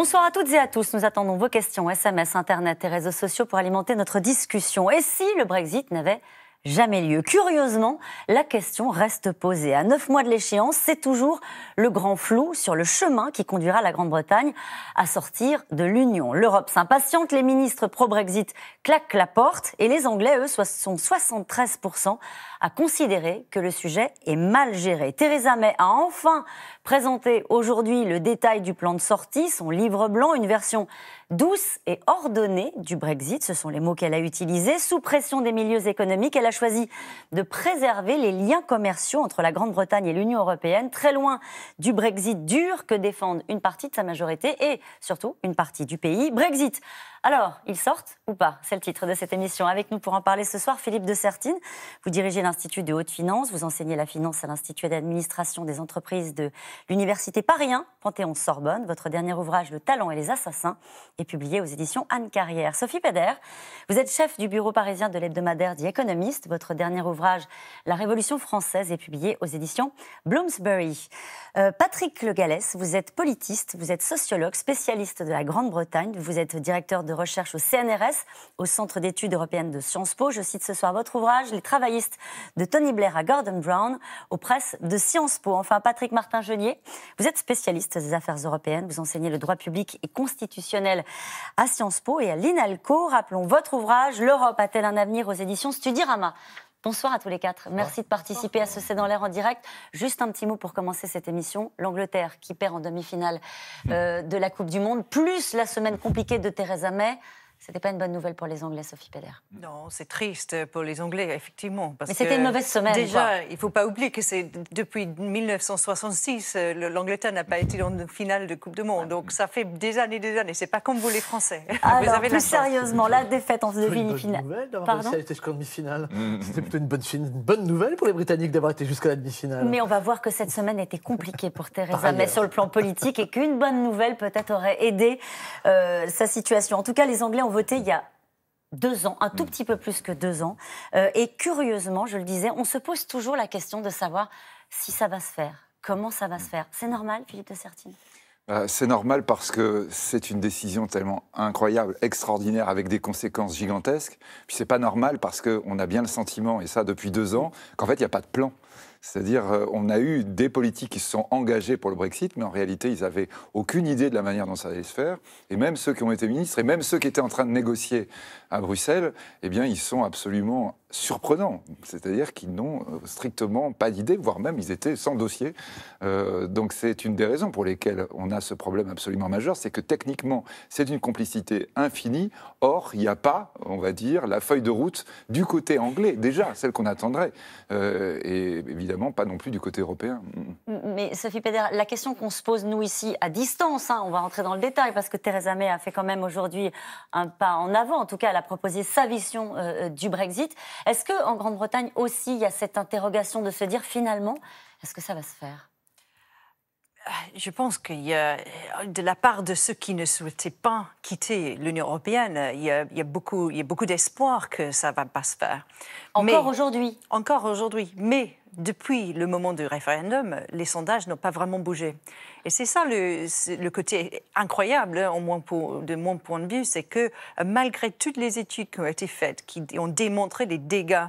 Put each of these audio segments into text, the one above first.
Bonsoir à toutes et à tous. Nous attendons vos questions, SMS, Internet et réseaux sociaux pour alimenter notre discussion. Et si le Brexit n'avait jamais lieu. Curieusement, la question reste posée. À neuf mois de l'échéance, c'est toujours le grand flou sur le chemin qui conduira la Grande-Bretagne à sortir de l'Union. L'Europe s'impatiente, les ministres pro-Brexit claquent la porte et les Anglais, eux, sont 73% a considéré que le sujet est mal géré. Theresa May a enfin présenté aujourd'hui le détail du plan de sortie, son livre blanc, une version douce et ordonnée du Brexit, ce sont les mots qu'elle a utilisés. Sous pression des milieux économiques, elle a choisi de préserver les liens commerciaux entre la Grande-Bretagne et l'Union européenne, très loin du Brexit dur que défendent une partie de sa majorité et surtout une partie du pays. Brexit alors, ils sortent ou pas C'est le titre de cette émission. Avec nous pour en parler ce soir, Philippe de Sertine. Vous dirigez l'Institut de haute finance, vous enseignez la finance à l'Institut d'administration des entreprises de l'Université Paris Panthéon-Sorbonne. Votre dernier ouvrage, Le talent et les assassins, est publié aux éditions Anne Carrière. Sophie Peder, vous êtes chef du bureau parisien de l'hebdomadaire The Economist. Votre dernier ouvrage, La Révolution française, est publié aux éditions Bloomsbury. Euh, Patrick Le Gallès, vous êtes politiste, vous êtes sociologue, spécialiste de la Grande-Bretagne, vous êtes directeur de de recherche au CNRS, au Centre d'études européennes de Sciences Po. Je cite ce soir votre ouvrage, Les travaillistes de Tony Blair à Gordon Brown, aux presses de Sciences Po. Enfin, Patrick Martin-Genier, vous êtes spécialiste des affaires européennes, vous enseignez le droit public et constitutionnel à Sciences Po et à l'INALCO. Rappelons votre ouvrage, L'Europe a-t-elle un avenir aux éditions Studirama Bonsoir à tous les quatre. Merci de participer à ce C'est dans l'air en direct. Juste un petit mot pour commencer cette émission. L'Angleterre qui perd en demi-finale hmm. euh, de la Coupe du Monde, plus la semaine compliquée de Theresa May. C'était pas une bonne nouvelle pour les Anglais, Sophie Peller Non, c'est triste pour les Anglais, effectivement. Mais c'était une mauvaise semaine. Déjà, il ne faut pas oublier que c'est depuis 1966, euh, l'Angleterre n'a pas été dans une finale de Coupe du Monde. Donc ça fait des années, des années. C'est pas comme vous les Français. Alors, plus sérieusement, la défaite en demi-finale. finale mm. C'était plutôt une bonne, bonne nouvelle pour les Britanniques d'avoir été jusqu'à la demi-finale. Mais on va voir que cette semaine était compliquée pour Theresa May sur le plan politique et qu'une bonne nouvelle peut-être aurait aidé euh, sa situation. En tout cas, les Anglais ont voté il y a deux ans, un tout mm. petit peu plus que deux ans. Euh, et curieusement, je le disais, on se pose toujours la question de savoir si ça va se faire, comment ça va se mm. faire. C'est normal, Philippe de Sertine bah, c'est normal parce que c'est une décision tellement incroyable, extraordinaire, avec des conséquences gigantesques. Puis c'est pas normal parce qu'on a bien le sentiment, et ça depuis deux ans, qu'en fait il n'y a pas de plan. C'est-à-dire, euh, on a eu des politiques qui se sont engagés pour le Brexit, mais en réalité, ils n'avaient aucune idée de la manière dont ça allait se faire. Et même ceux qui ont été ministres, et même ceux qui étaient en train de négocier à Bruxelles, eh bien, ils sont absolument surprenant, c'est-à-dire qu'ils n'ont euh, strictement pas d'idée, voire même ils étaient sans dossier. Euh, donc c'est une des raisons pour lesquelles on a ce problème absolument majeur, c'est que techniquement c'est une complicité infinie, or il n'y a pas, on va dire, la feuille de route du côté anglais, déjà celle qu'on attendrait, euh, et évidemment pas non plus du côté européen. Mais Sophie Péder, la question qu'on se pose nous ici à distance, hein, on va rentrer dans le détail parce que Theresa May a fait quand même aujourd'hui un pas en avant, en tout cas elle a proposé sa vision du Brexit. Est-ce qu'en Grande-Bretagne aussi, il y a cette interrogation de se dire finalement, est-ce que ça va se faire euh, je pense qu'il de la part de ceux qui ne souhaitaient pas quitter l'Union européenne, il y a, beaucoup, il y a beaucoup d'espoir que ça ne va pas se faire. Encore aujourd'hui Encore aujourd'hui. Mais depuis le moment du référendum, les sondages n'ont pas vraiment bougé. Et c'est ça le, côté incroyable, hein, au moins pour, de mon point de vue, c'est que euh, malgré toutes les études qui ont été faites, qui ont démontré les dégâts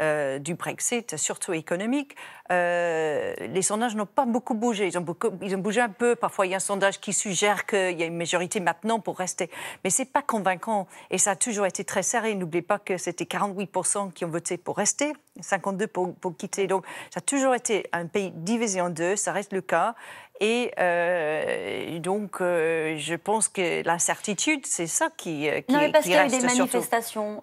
euh, du Brexit, surtout économiques, euh, les sondages n'ont pas beaucoup bougé. Ils ont, ils ont, bougé un peu. Parfois, il y a un sondage qui suggère qu'il y a une majorité maintenant pour rester. Mais ce n'est pas convaincant. Et ça a toujours été très serré. N'oubliez pas que c'était 48% qui ont voté pour rester, 52% pour, pour, quitter. Donc, ça a toujours été un pays divisé en deux. Ça reste le cas. Et euh, donc, euh, je pense que l'incertitude, c'est ça qui, euh, qui Non, mais parce qu'il y a eu des manifestations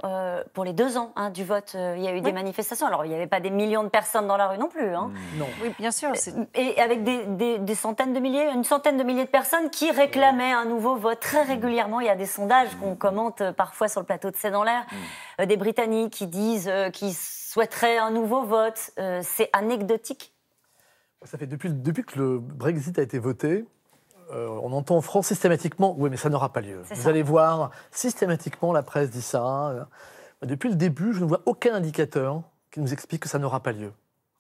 pour les deux ans hein, du vote. il y a eu des manifestations. Alors, il n'y avait pas des millions de personnes dans la rue non plus. Hein. Hmm. Non. Oui, bien sûr. Et avec des, des, des, centaines de milliers, une centaine de milliers de personnes qui réclamaient un nouveau vote très hmm. régulièrement. Il y a des sondages hmm. qu'on commente parfois sur le plateau de C'est dans l'air. Des Britanniques qui disent qu'ils souhaiteraient un nouveau vote. c'est anecdotique ça fait depuis, que le Brexit a été voté, euh, on entend en France systématiquement Oui, mais ça n'aura pas lieu. Vous allez voir, systématiquement, la presse dit ça. Euh, depuis le début, je ne vois aucun indicateur qui nous explique que ça n'aura pas lieu.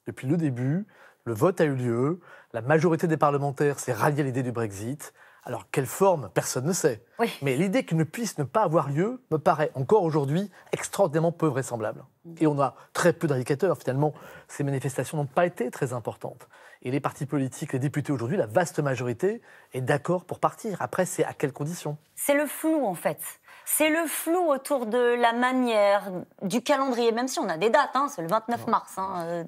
Depuis le début, le vote a eu lieu, la majorité des parlementaires s'est ralliée à l'idée du Brexit. Alors, quelle forme Personne ne sait. Mais l'idée qu'il ne puisse ne pas avoir lieu me paraît encore aujourd'hui extraordinairement peu vraisemblable. Mm. Et on a très peu d'indicateurs. Finalement, ces manifestations n'ont pas été très importantes. Et les partis politiques, les députés aujourd'hui, la vaste majorité est d'accord pour partir. Après, c'est à quelles conditions C'est le flou en fait c'est le flou autour de la manière, du calendrier, même si on a des dates, hein, c'est le 29 mars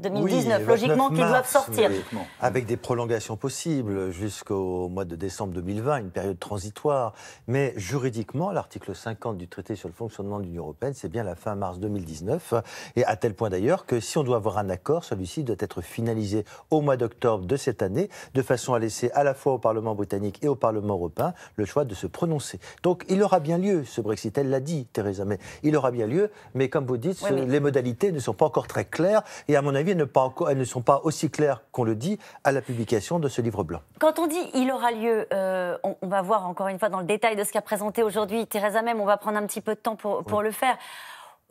2019, hein, euh, logiquement, qu'ils doivent sortir. avec des prolongations possibles jusqu'au mois de décembre 2020, une période transitoire. Mais juridiquement, l'article 50 du traité sur le fonctionnement de l'Union européenne, c'est bien la fin mars 2019, et à tel point d'ailleurs que si on doit avoir un accord, celui-ci doit être finalisé au mois d'octobre de cette année, de façon à laisser à la fois au Parlement britannique et au Parlement européen le choix de se prononcer. Donc il aura bien lieu ce Brexit elle l'a dit, Theresa May. Il aura bien lieu, mais comme vous dites, les modalités ne sont pas encore très claires et à mon avis, elles ne, pas encore, elles ne sont pas aussi claires qu'on le dit à la publication de ce livre blanc. Quand on dit il aura lieu, euh, on, va voir encore une fois dans le détail de ce qu'a présenté aujourd'hui Theresa May, on va prendre un petit peu de temps pour, le faire.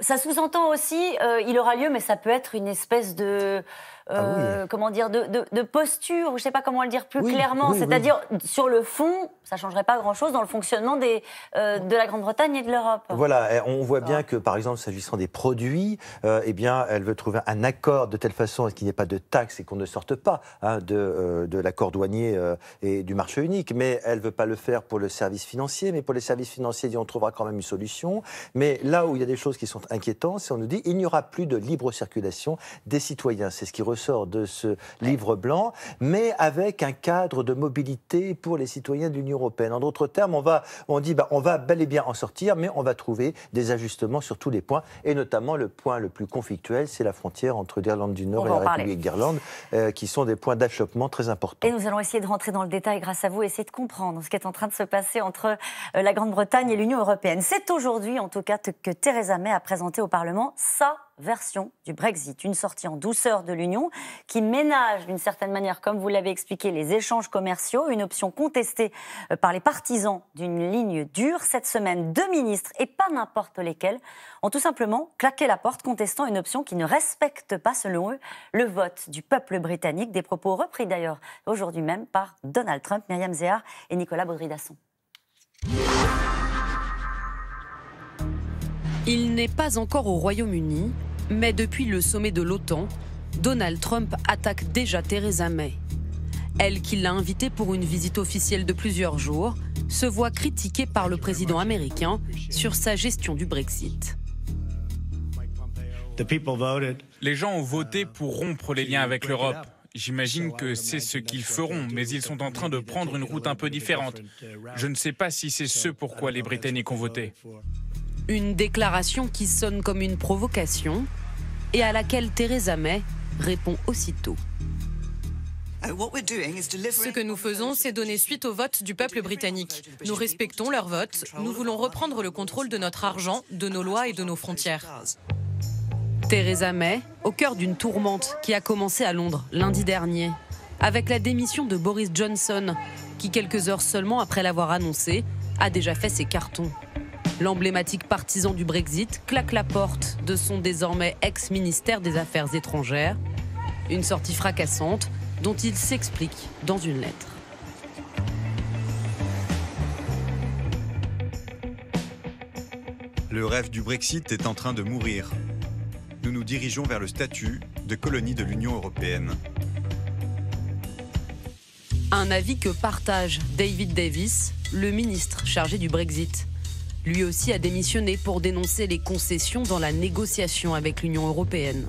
Ça sous-entend aussi, euh, il aura lieu, mais ça peut être une espèce de ah euh, comment dire, de, posture, je ne sais pas comment le dire plus clairement. C'est-à-dire, sur le fond, ça ne changerait pas grand-chose dans le fonctionnement des, euh, de la Grande-Bretagne et de l'Europe. Voilà, on voit ah. bien que, par exemple, s'agissant des produits, euh, eh bien, elle veut trouver un accord de telle façon qu'il n'y ait pas de taxes et qu'on ne sorte pas hein, euh, de, l'accord douanier et du marché unique. Mais elle ne veut pas le faire pour le service financier. Mais pour les services financiers, on trouvera quand même une solution. Mais là où il y a des choses qui sont inquiétantes, c'est qu'on nous dit il n'y aura plus de libre circulation des citoyens. C'est ce qui ressort de ce livre blanc, mais avec un cadre de mobilité pour les citoyens de l'Union européenne. En d'autres termes, on, va, on dit bah, on va bel et bien en sortir, mais on va trouver des ajustements sur tous les points, et notamment le point le plus conflictuel, c'est la frontière entre l'Irlande du Nord et la République d'Irlande, euh, qui sont des points d'achoppement très importants. Et nous allons essayer de rentrer dans le détail grâce à vous, essayer de comprendre ce qui est en train de se passer entre euh, la Grande-Bretagne et l'Union européenne. C'est aujourd'hui, en tout cas, que Theresa May a présenté au Parlement sa version du Brexit, une sortie en douceur de l'Union qui ménage d'une certaine manière, comme vous l'avez expliqué, les échanges commerciaux, une option contestée euh, par les partisans d'une ligne dure. Cette semaine, deux ministres, et pas n'importe lesquels, ont tout simplement claqué la porte contestant une option qui ne respecte pas, selon eux, le vote du peuple britannique, des propos repris d'ailleurs aujourd'hui même par Donald Trump, Myriam Zéar et Nicolas Baudry-Dasson. Il n'est pas encore au Royaume-Uni, mais depuis le sommet de l'OTAN, Donald Trump attaque déjà Theresa May. Elle, qui l'a invitée pour une visite officielle de plusieurs jours, se voit critiquée par le président américain sur sa gestion du Brexit. Les gens ont voté pour rompre les liens avec l'Europe. J'imagine que c'est ce qu'ils feront, mais ils sont en train de prendre une route un peu différente. Je ne sais pas si c'est ce pourquoi les Britanniques ont voté. Une déclaration qui sonne comme une provocation et à laquelle Theresa May répond aussitôt. Uh, Ce que nous faisons, c'est donner suite au vote du peuple britannique. Nous respectons leur vote. Nous voulons reprendre le contrôle de notre argent, de nos lois et de nos frontières. Theresa May, au cœur d'une tourmente qui a commencé à Londres lundi dernier, avec la démission de Boris Johnson, qui quelques heures seulement après l'avoir annoncé, a déjà fait ses cartons. L'emblématique partisan du Brexit claque la porte de son désormais ex-ministère des Affaires étrangères. Une sortie fracassante dont il s'explique dans une lettre. Le rêve du Brexit est en train de mourir. Nous nous dirigeons vers le statut de colonie de l'Union européenne. Un avis que partage David Davis, le ministre chargé du Brexit lui aussi a démissionné pour dénoncer les concessions dans la négociation avec l'Union européenne.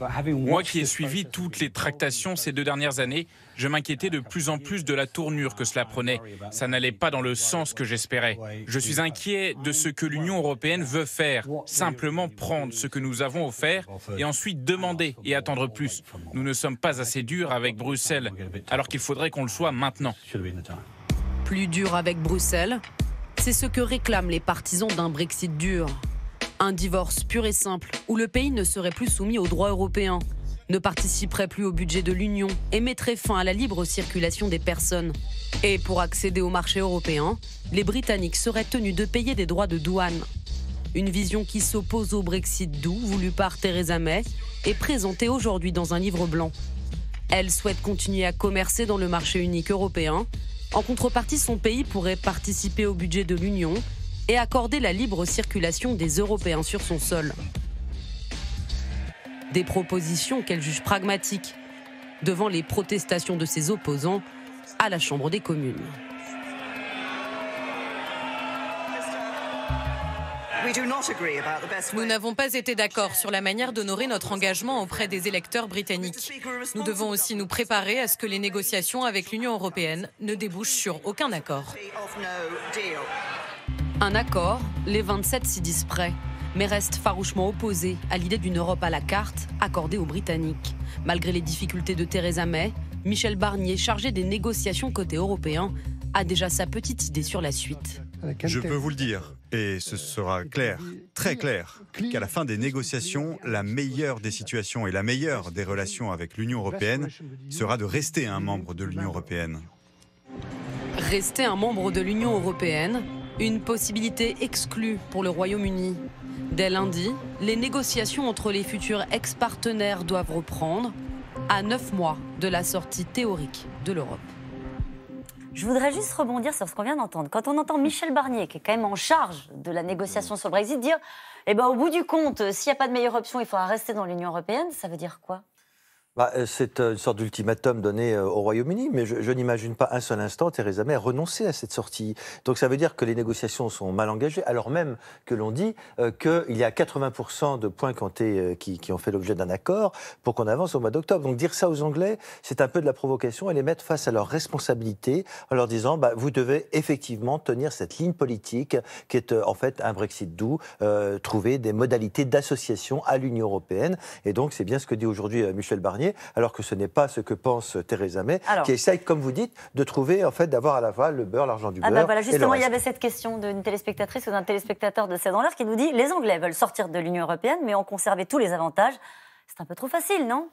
Bah, Moi qui ai suivi toutes les tractations ces deux dernières années, je m'inquiétais de plus en plus de la tournure que cela prenait. Ça n'allait pas dans le sens que j'espérais. Je suis inquiet de ce que l'Union européenne veut faire, simplement prendre ce que nous avons offert et ensuite demander et attendre plus. Nous ne sommes pas assez durs avec Bruxelles, alors qu'il faudrait qu'on le soit maintenant. Plus dur avec Bruxelles, c'est ce que réclament les partisans d'un Brexit dur. Un divorce pur et simple, où le pays ne serait plus soumis aux droits européens, ne participerait plus au budget de l'Union et mettrait fin à la libre circulation des personnes. Et pour accéder au marché européen, les Britanniques seraient tenus de payer des droits de douane. Une vision qui s'oppose au Brexit doux voulu par Theresa May et présentée aujourd'hui dans un livre blanc. Elle souhaite continuer à commercer dans le marché unique européen, en contrepartie, son pays pourrait participer au budget de l'Union et accorder la libre circulation des Européens sur son sol. Des propositions qu'elle juge pragmatiques devant les protestations de ses opposants à la Chambre des communes. Nous n'avons pas été d'accord sur la manière d'honorer notre engagement auprès des électeurs britanniques. Nous devons aussi nous préparer à ce que les négociations avec l'Union européenne ne débouchent sur aucun accord. Un accord, les 27 s'y disent prêts, mais restent farouchement opposés à l'idée d'une Europe à la carte accordée aux Britanniques. Malgré les difficultés de Theresa May, Michel Barnier, chargé des négociations côté européen, a déjà sa petite idée sur la suite. Je peux vous le dire, et ce euh, sera clair, très clair, qu'à la fin des négociations, la meilleure des situations et la meilleure des relations avec l'Union européenne sera de rester un membre de l'Union européenne. Rester un membre de l'Union européenne, une possibilité exclue pour le Royaume-Uni. Dès lundi, les négociations entre les futurs ex-partenaires doivent reprendre à neuf mois de la sortie théorique de l'Europe. Je voudrais juste rebondir sur ce qu'on vient d'entendre. Quand on entend Michel Barnier, qui est quand même en charge de la négociation sur le Brexit, dire eh ben, au bout du compte, s'il n'y a pas de meilleure option, il faudra rester dans l'Union européenne, ça veut dire quoi bah, euh, c'est euh, une sorte d'ultimatum donné euh, au Royaume-Uni, mais je, n'imagine pas un seul instant Theresa May renoncer à cette sortie. Donc ça veut dire que les négociations sont mal engagées, alors même que l'on dit qu'il y a 80% de points quantés qui, ont fait l'objet d'un accord pour qu'on avance au mois d'octobre. Donc dire ça aux Anglais, c'est un peu de la provocation et les mettre face à leurs responsabilités en leur disant bah, vous devez effectivement tenir cette ligne politique qui est en fait un Brexit doux, trouver des modalités d'association à l'Union européenne. Et donc c'est bien ce que dit aujourd'hui Michel Barnier alors que ce n'est pas ce que pense Theresa May, qui essaye, comme vous dites, de trouver, en fait, d'avoir à la fois le beurre, l'argent du ah bah beurre. bah voilà, justement, il y avait cette question d'une téléspectatrice ou d'un téléspectateur de C'est dans l'air qui nous dit les Anglais veulent sortir de l'Union européenne, mais en conserver tous les avantages. C'est un peu trop facile, non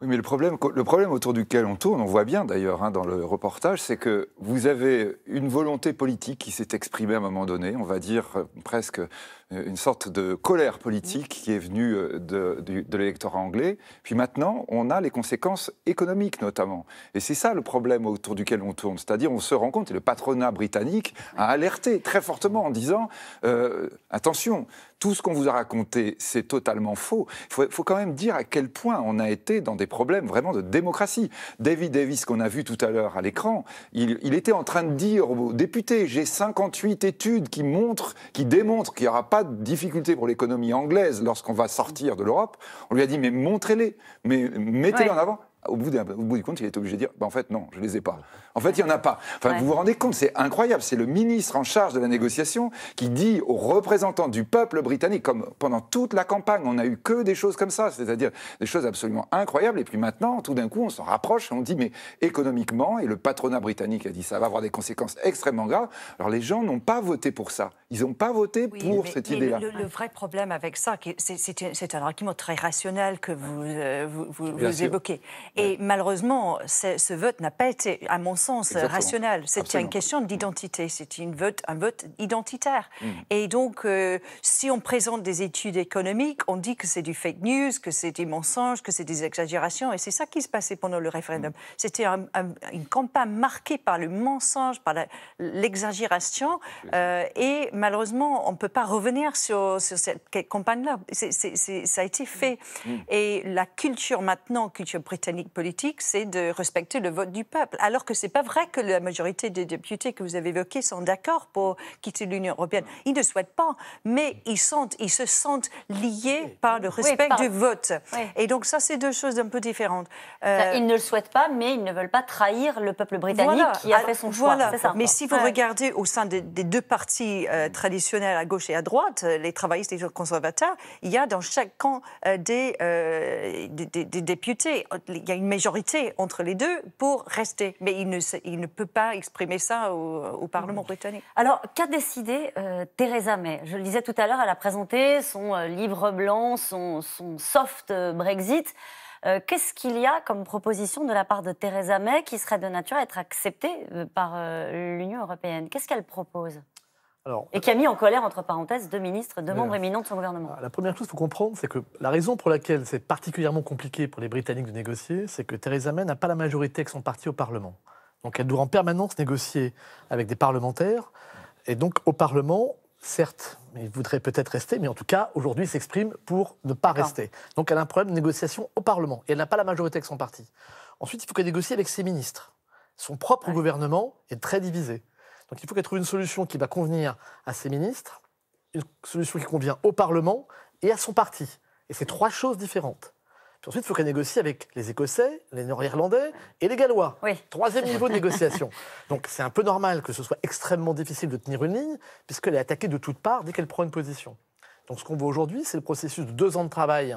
oui, mais le problème, le problème autour duquel on tourne, on voit bien d'ailleurs hein, dans le reportage, c'est que vous avez une volonté politique qui s'est exprimée à un moment donné, on va dire euh, presque euh, une sorte de colère politique qui est venue euh, de, l'électorat anglais. Puis maintenant, on a les conséquences économiques notamment. Et c'est ça le problème autour duquel on tourne. C'est-à-dire, on se rend compte, et le patronat britannique a alerté très fortement en disant euh, attention, tout ce qu'on vous a raconté, c'est totalement faux. Il faut, quand même dire à quel point on a été dans des problèmes vraiment de démocratie. David Davis, qu'on a vu tout à l'heure à l'écran, il, était en train de dire aux députés j'ai 58 études qui montrent, qui démontrent qu'il n'y aura pas pas de difficulté pour l'économie anglaise lorsqu'on va sortir de l'Europe. On lui a dit mais montrez-les, mais mettez-les en avant. Au bout, du compte, il est obligé de dire ben, en fait, non, je ne les ai pas. En fait, il n'y en a pas. Enfin, vous vous rendez compte, c'est incroyable. C'est le ministre en charge de la négociation qui dit aux représentants du peuple britannique, comme pendant toute la campagne, on n'a eu que des choses comme ça, c'est-à-dire des choses absolument incroyables. Et puis maintenant, tout d'un coup, on s'en rapproche et on dit, mais économiquement, et le patronat britannique a dit, ça va avoir des conséquences extrêmement graves. Alors les gens n'ont pas voté pour ça. Ils n'ont pas voté pour cette idée-là. Le, vrai problème avec ça, c'est un argument très rationnel que vous, euh, évoquez. Et malheureusement, ce vote n'a pas été, à mon sens, sens rationnel. C'est une question d'identité, c'est vote, un vote identitaire. Mm. Et donc, euh, si on présente des études économiques, on dit que c'est du fake news, que c'est des mensonges, que c'est des exagérations. Et c'est ça qui se passait pendant le référendum. Mm. C'était une campagne marquée par le mensonge, par l'exagération. Euh, et malheureusement, on ne peut pas revenir sur, cette campagne-là. Ça a été fait. Mm. Et la culture maintenant, culture britannique politique, c'est de respecter le vote du peuple, alors que c'est pas vrai que la majorité des députés que vous avez évoqués sont d'accord pour quitter l'Union européenne. Ils ne souhaitent pas, mais ils, sont, ils se sentent liés par le respect du vote. Et donc ça, c'est deux choses un peu différentes. Euh, ils ne le souhaitent pas, mais ils ne veulent pas trahir le peuple britannique qui a fait son choix. mais si vous regardez au sein des, deux partis euh, traditionnels à gauche et à droite, euh, les travaillistes et les conservateurs, il y a dans chaque camp des, des, des députés, il y a une majorité entre les deux pour rester. Mais ils ne il ne peut pas exprimer ça au, Parlement britannique. Alors, qu'a décidé euh, Theresa May Je le disais tout à l'heure, elle a présenté son euh, livre blanc, son, soft euh, Brexit. Qu'est-ce qu'il y a comme proposition de la part de Theresa May qui serait de nature à être acceptée par l'Union européenne Qu'est-ce qu'elle propose et qui a mis en colère, entre parenthèses, deux ministres, deux membres éminents de son gouvernement. La première chose qu'il faut comprendre, c'est que la raison pour laquelle c'est particulièrement compliqué pour les Britanniques de négocier, c'est que Theresa May n'a pas la majorité avec son parti au Parlement. Donc elle doit en permanence négocier avec des parlementaires. Et donc au Parlement, certes, il voudrait peut-être rester, mais en tout cas, aujourd'hui, il s'exprime pour ne pas rester. Donc elle a un problème de négociation au Parlement. Et elle n'a pas la majorité avec son parti. Ensuite, il faut qu'elle négocie avec ses ministres. Son propre gouvernement est très divisé. Donc il faut qu'elle trouve une solution qui va convenir à ses ministres, une solution qui convient au Parlement et à son parti. Et c'est trois choses différentes ensuite, il faut qu'elle négocie avec les Écossais, les Nord-Irlandais et les Gallois. Troisième niveau de négociation. Donc c'est un peu normal que ce soit extrêmement difficile de tenir une ligne, puisqu'elle est attaquée de toutes parts dès qu'elle prend une position. Donc ce qu'on voit aujourd'hui, c'est le processus de deux ans de travail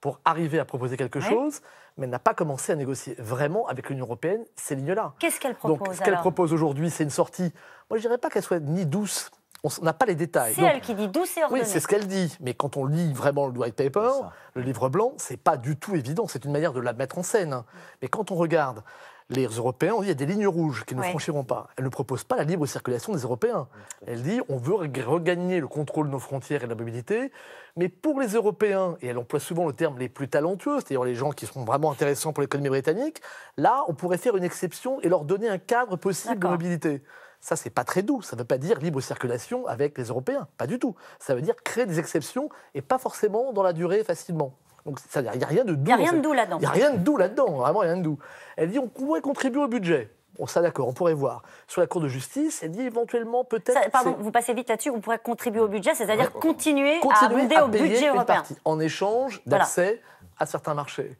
pour arriver à proposer quelque chose, mais elle n'a pas commencé à négocier vraiment avec l'Union européenne ces lignes-là. Qu'est-ce qu'elle propose Donc, ce qu'elle propose aujourd'hui, c'est une sortie. Moi, je ne dirais pas qu'elle soit ni douce on n'a pas les détails. C'est elle qui dit d'où c'est ordonné. Oui, c'est ce qu'elle dit. Mais quand on lit vraiment le white paper, le livre blanc, c'est pas du tout évident. C'est une manière de la mettre en scène. Mais quand on regarde les Européens dit il y a des lignes rouges qui ne franchiront pas. Elle ne propose pas la libre circulation des Européens. Elle dit on veut regagner le contrôle de nos frontières et de la mobilité, mais pour les Européens, et elle emploie souvent le terme les plus talentueux, c'est-à-dire les gens qui sont vraiment intéressants pour l'économie britannique, là, on pourrait faire une exception et leur donner un cadre possible de mobilité. Ça, c'est pas très doux. Ça ne veut pas dire libre circulation avec les Européens. Pas du tout. Ça veut dire créer des exceptions et pas forcément dans la durée facilement. Donc, il n'y a rien de doux. Il n'y a rien de doux là-dedans. Il n'y a rien de doux là-dedans. Vraiment, rien de doux. Elle dit on pourrait contribuer au budget. On ça d'accord, on pourrait voir. Sur la Cour de justice, elle dit éventuellement peut-être. Pardon, vous passez vite là-dessus, on pourrait contribuer au budget, c'est-à-dire continuer, à, aider au budget européen. en échange d'accès à certains marchés.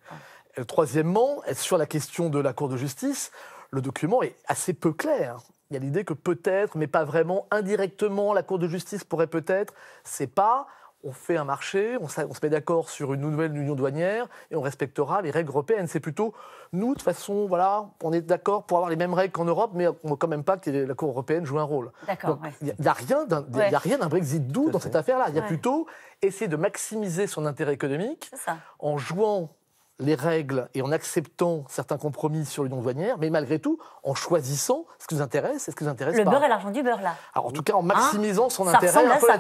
Euh, troisièmement, sur la question de la Cour de justice, le document est assez peu clair il y a l'idée que peut-être, mais pas vraiment, indirectement, la Cour de justice pourrait peut-être, c'est pas on fait un marché, on, se met d'accord sur une nouvelle union douanière et on respectera les règles européennes. C'est plutôt nous, de façon, voilà, on est d'accord pour avoir les mêmes règles qu'en Europe, mais on veut quand même pas que la Cour européenne joue un rôle. Il n'y a, rien d'un Brexit doux dans cette affaire-là. Il y a plutôt essayer de maximiser son intérêt économique en jouant les règles et en acceptant certains compromis sur l'union douanière, mais malgré tout en choisissant ce qui nous intéresse et ce qui nous intéresse le pas. Le beurre et l'argent du beurre, là. Alors, en tout cas, en hein maximisant son intérêt un peu là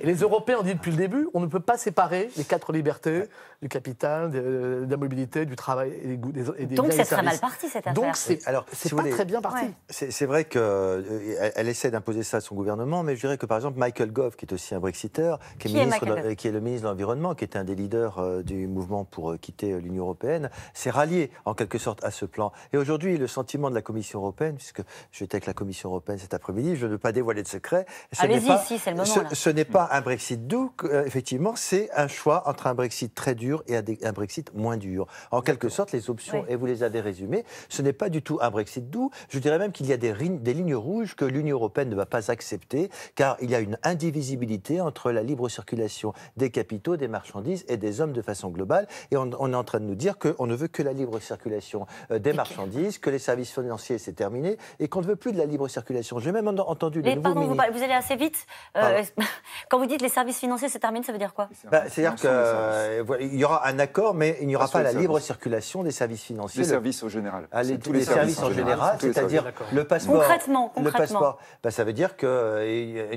Et les Européens ont dit depuis le début, on ne peut pas séparer les quatre libertés du capital, de, euh, la mobilité, du travail et des, et Donc, ça serait mal parti, cette affaire. Donc, c'est alors pas très bien parti. C'est vrai qu'elle euh, elle essaie d'imposer ça à son gouvernement, mais je dirais que, par exemple, Michael Gove, qui est aussi un brexiteur qui est, ministre, qui est le ministre de l'Environnement, qui était un des leaders euh, du mouvement pour quitter l'Union européenne, s'est ralliée en quelque sorte à ce plan. Et aujourd'hui, le sentiment de la Commission européenne, puisque j'étais avec la Commission européenne cet après-midi, je ne veux pas dévoiler de secret. Ce n'est pas, ce, n'est pas un Brexit doux, euh, effectivement, c'est un choix entre un Brexit très dur et un Brexit moins dur. En quelque sorte, les options, et vous les avez résumées, ce n'est pas du tout un Brexit doux. Je dirais même qu'il y a des, des lignes rouges que l'Union européenne ne va pas accepter, car il y a une indivisibilité entre la libre circulation des capitaux, des marchandises et des hommes de façon globale. Et on, on est en train de nous dire qu'on ne veut que la libre circulation euh, des marchandises, que les services financiers, c'est terminé, et qu'on ne veut plus de la libre circulation. J'ai même entendu le pardon, vous, vous, allez assez vite. Euh, quand vous dites les services financiers, c'est terminé, ça veut dire quoi bah, C'est-à-dire qu'il euh, y aura un accord, mais il n'y aura pas, la libre circulation des services financiers. Les services au général. Ah, tous les, services, en général, c'est-à-dire le passeport. Concrètement, concrètement. Le passeport, bah, ça veut dire qu'ils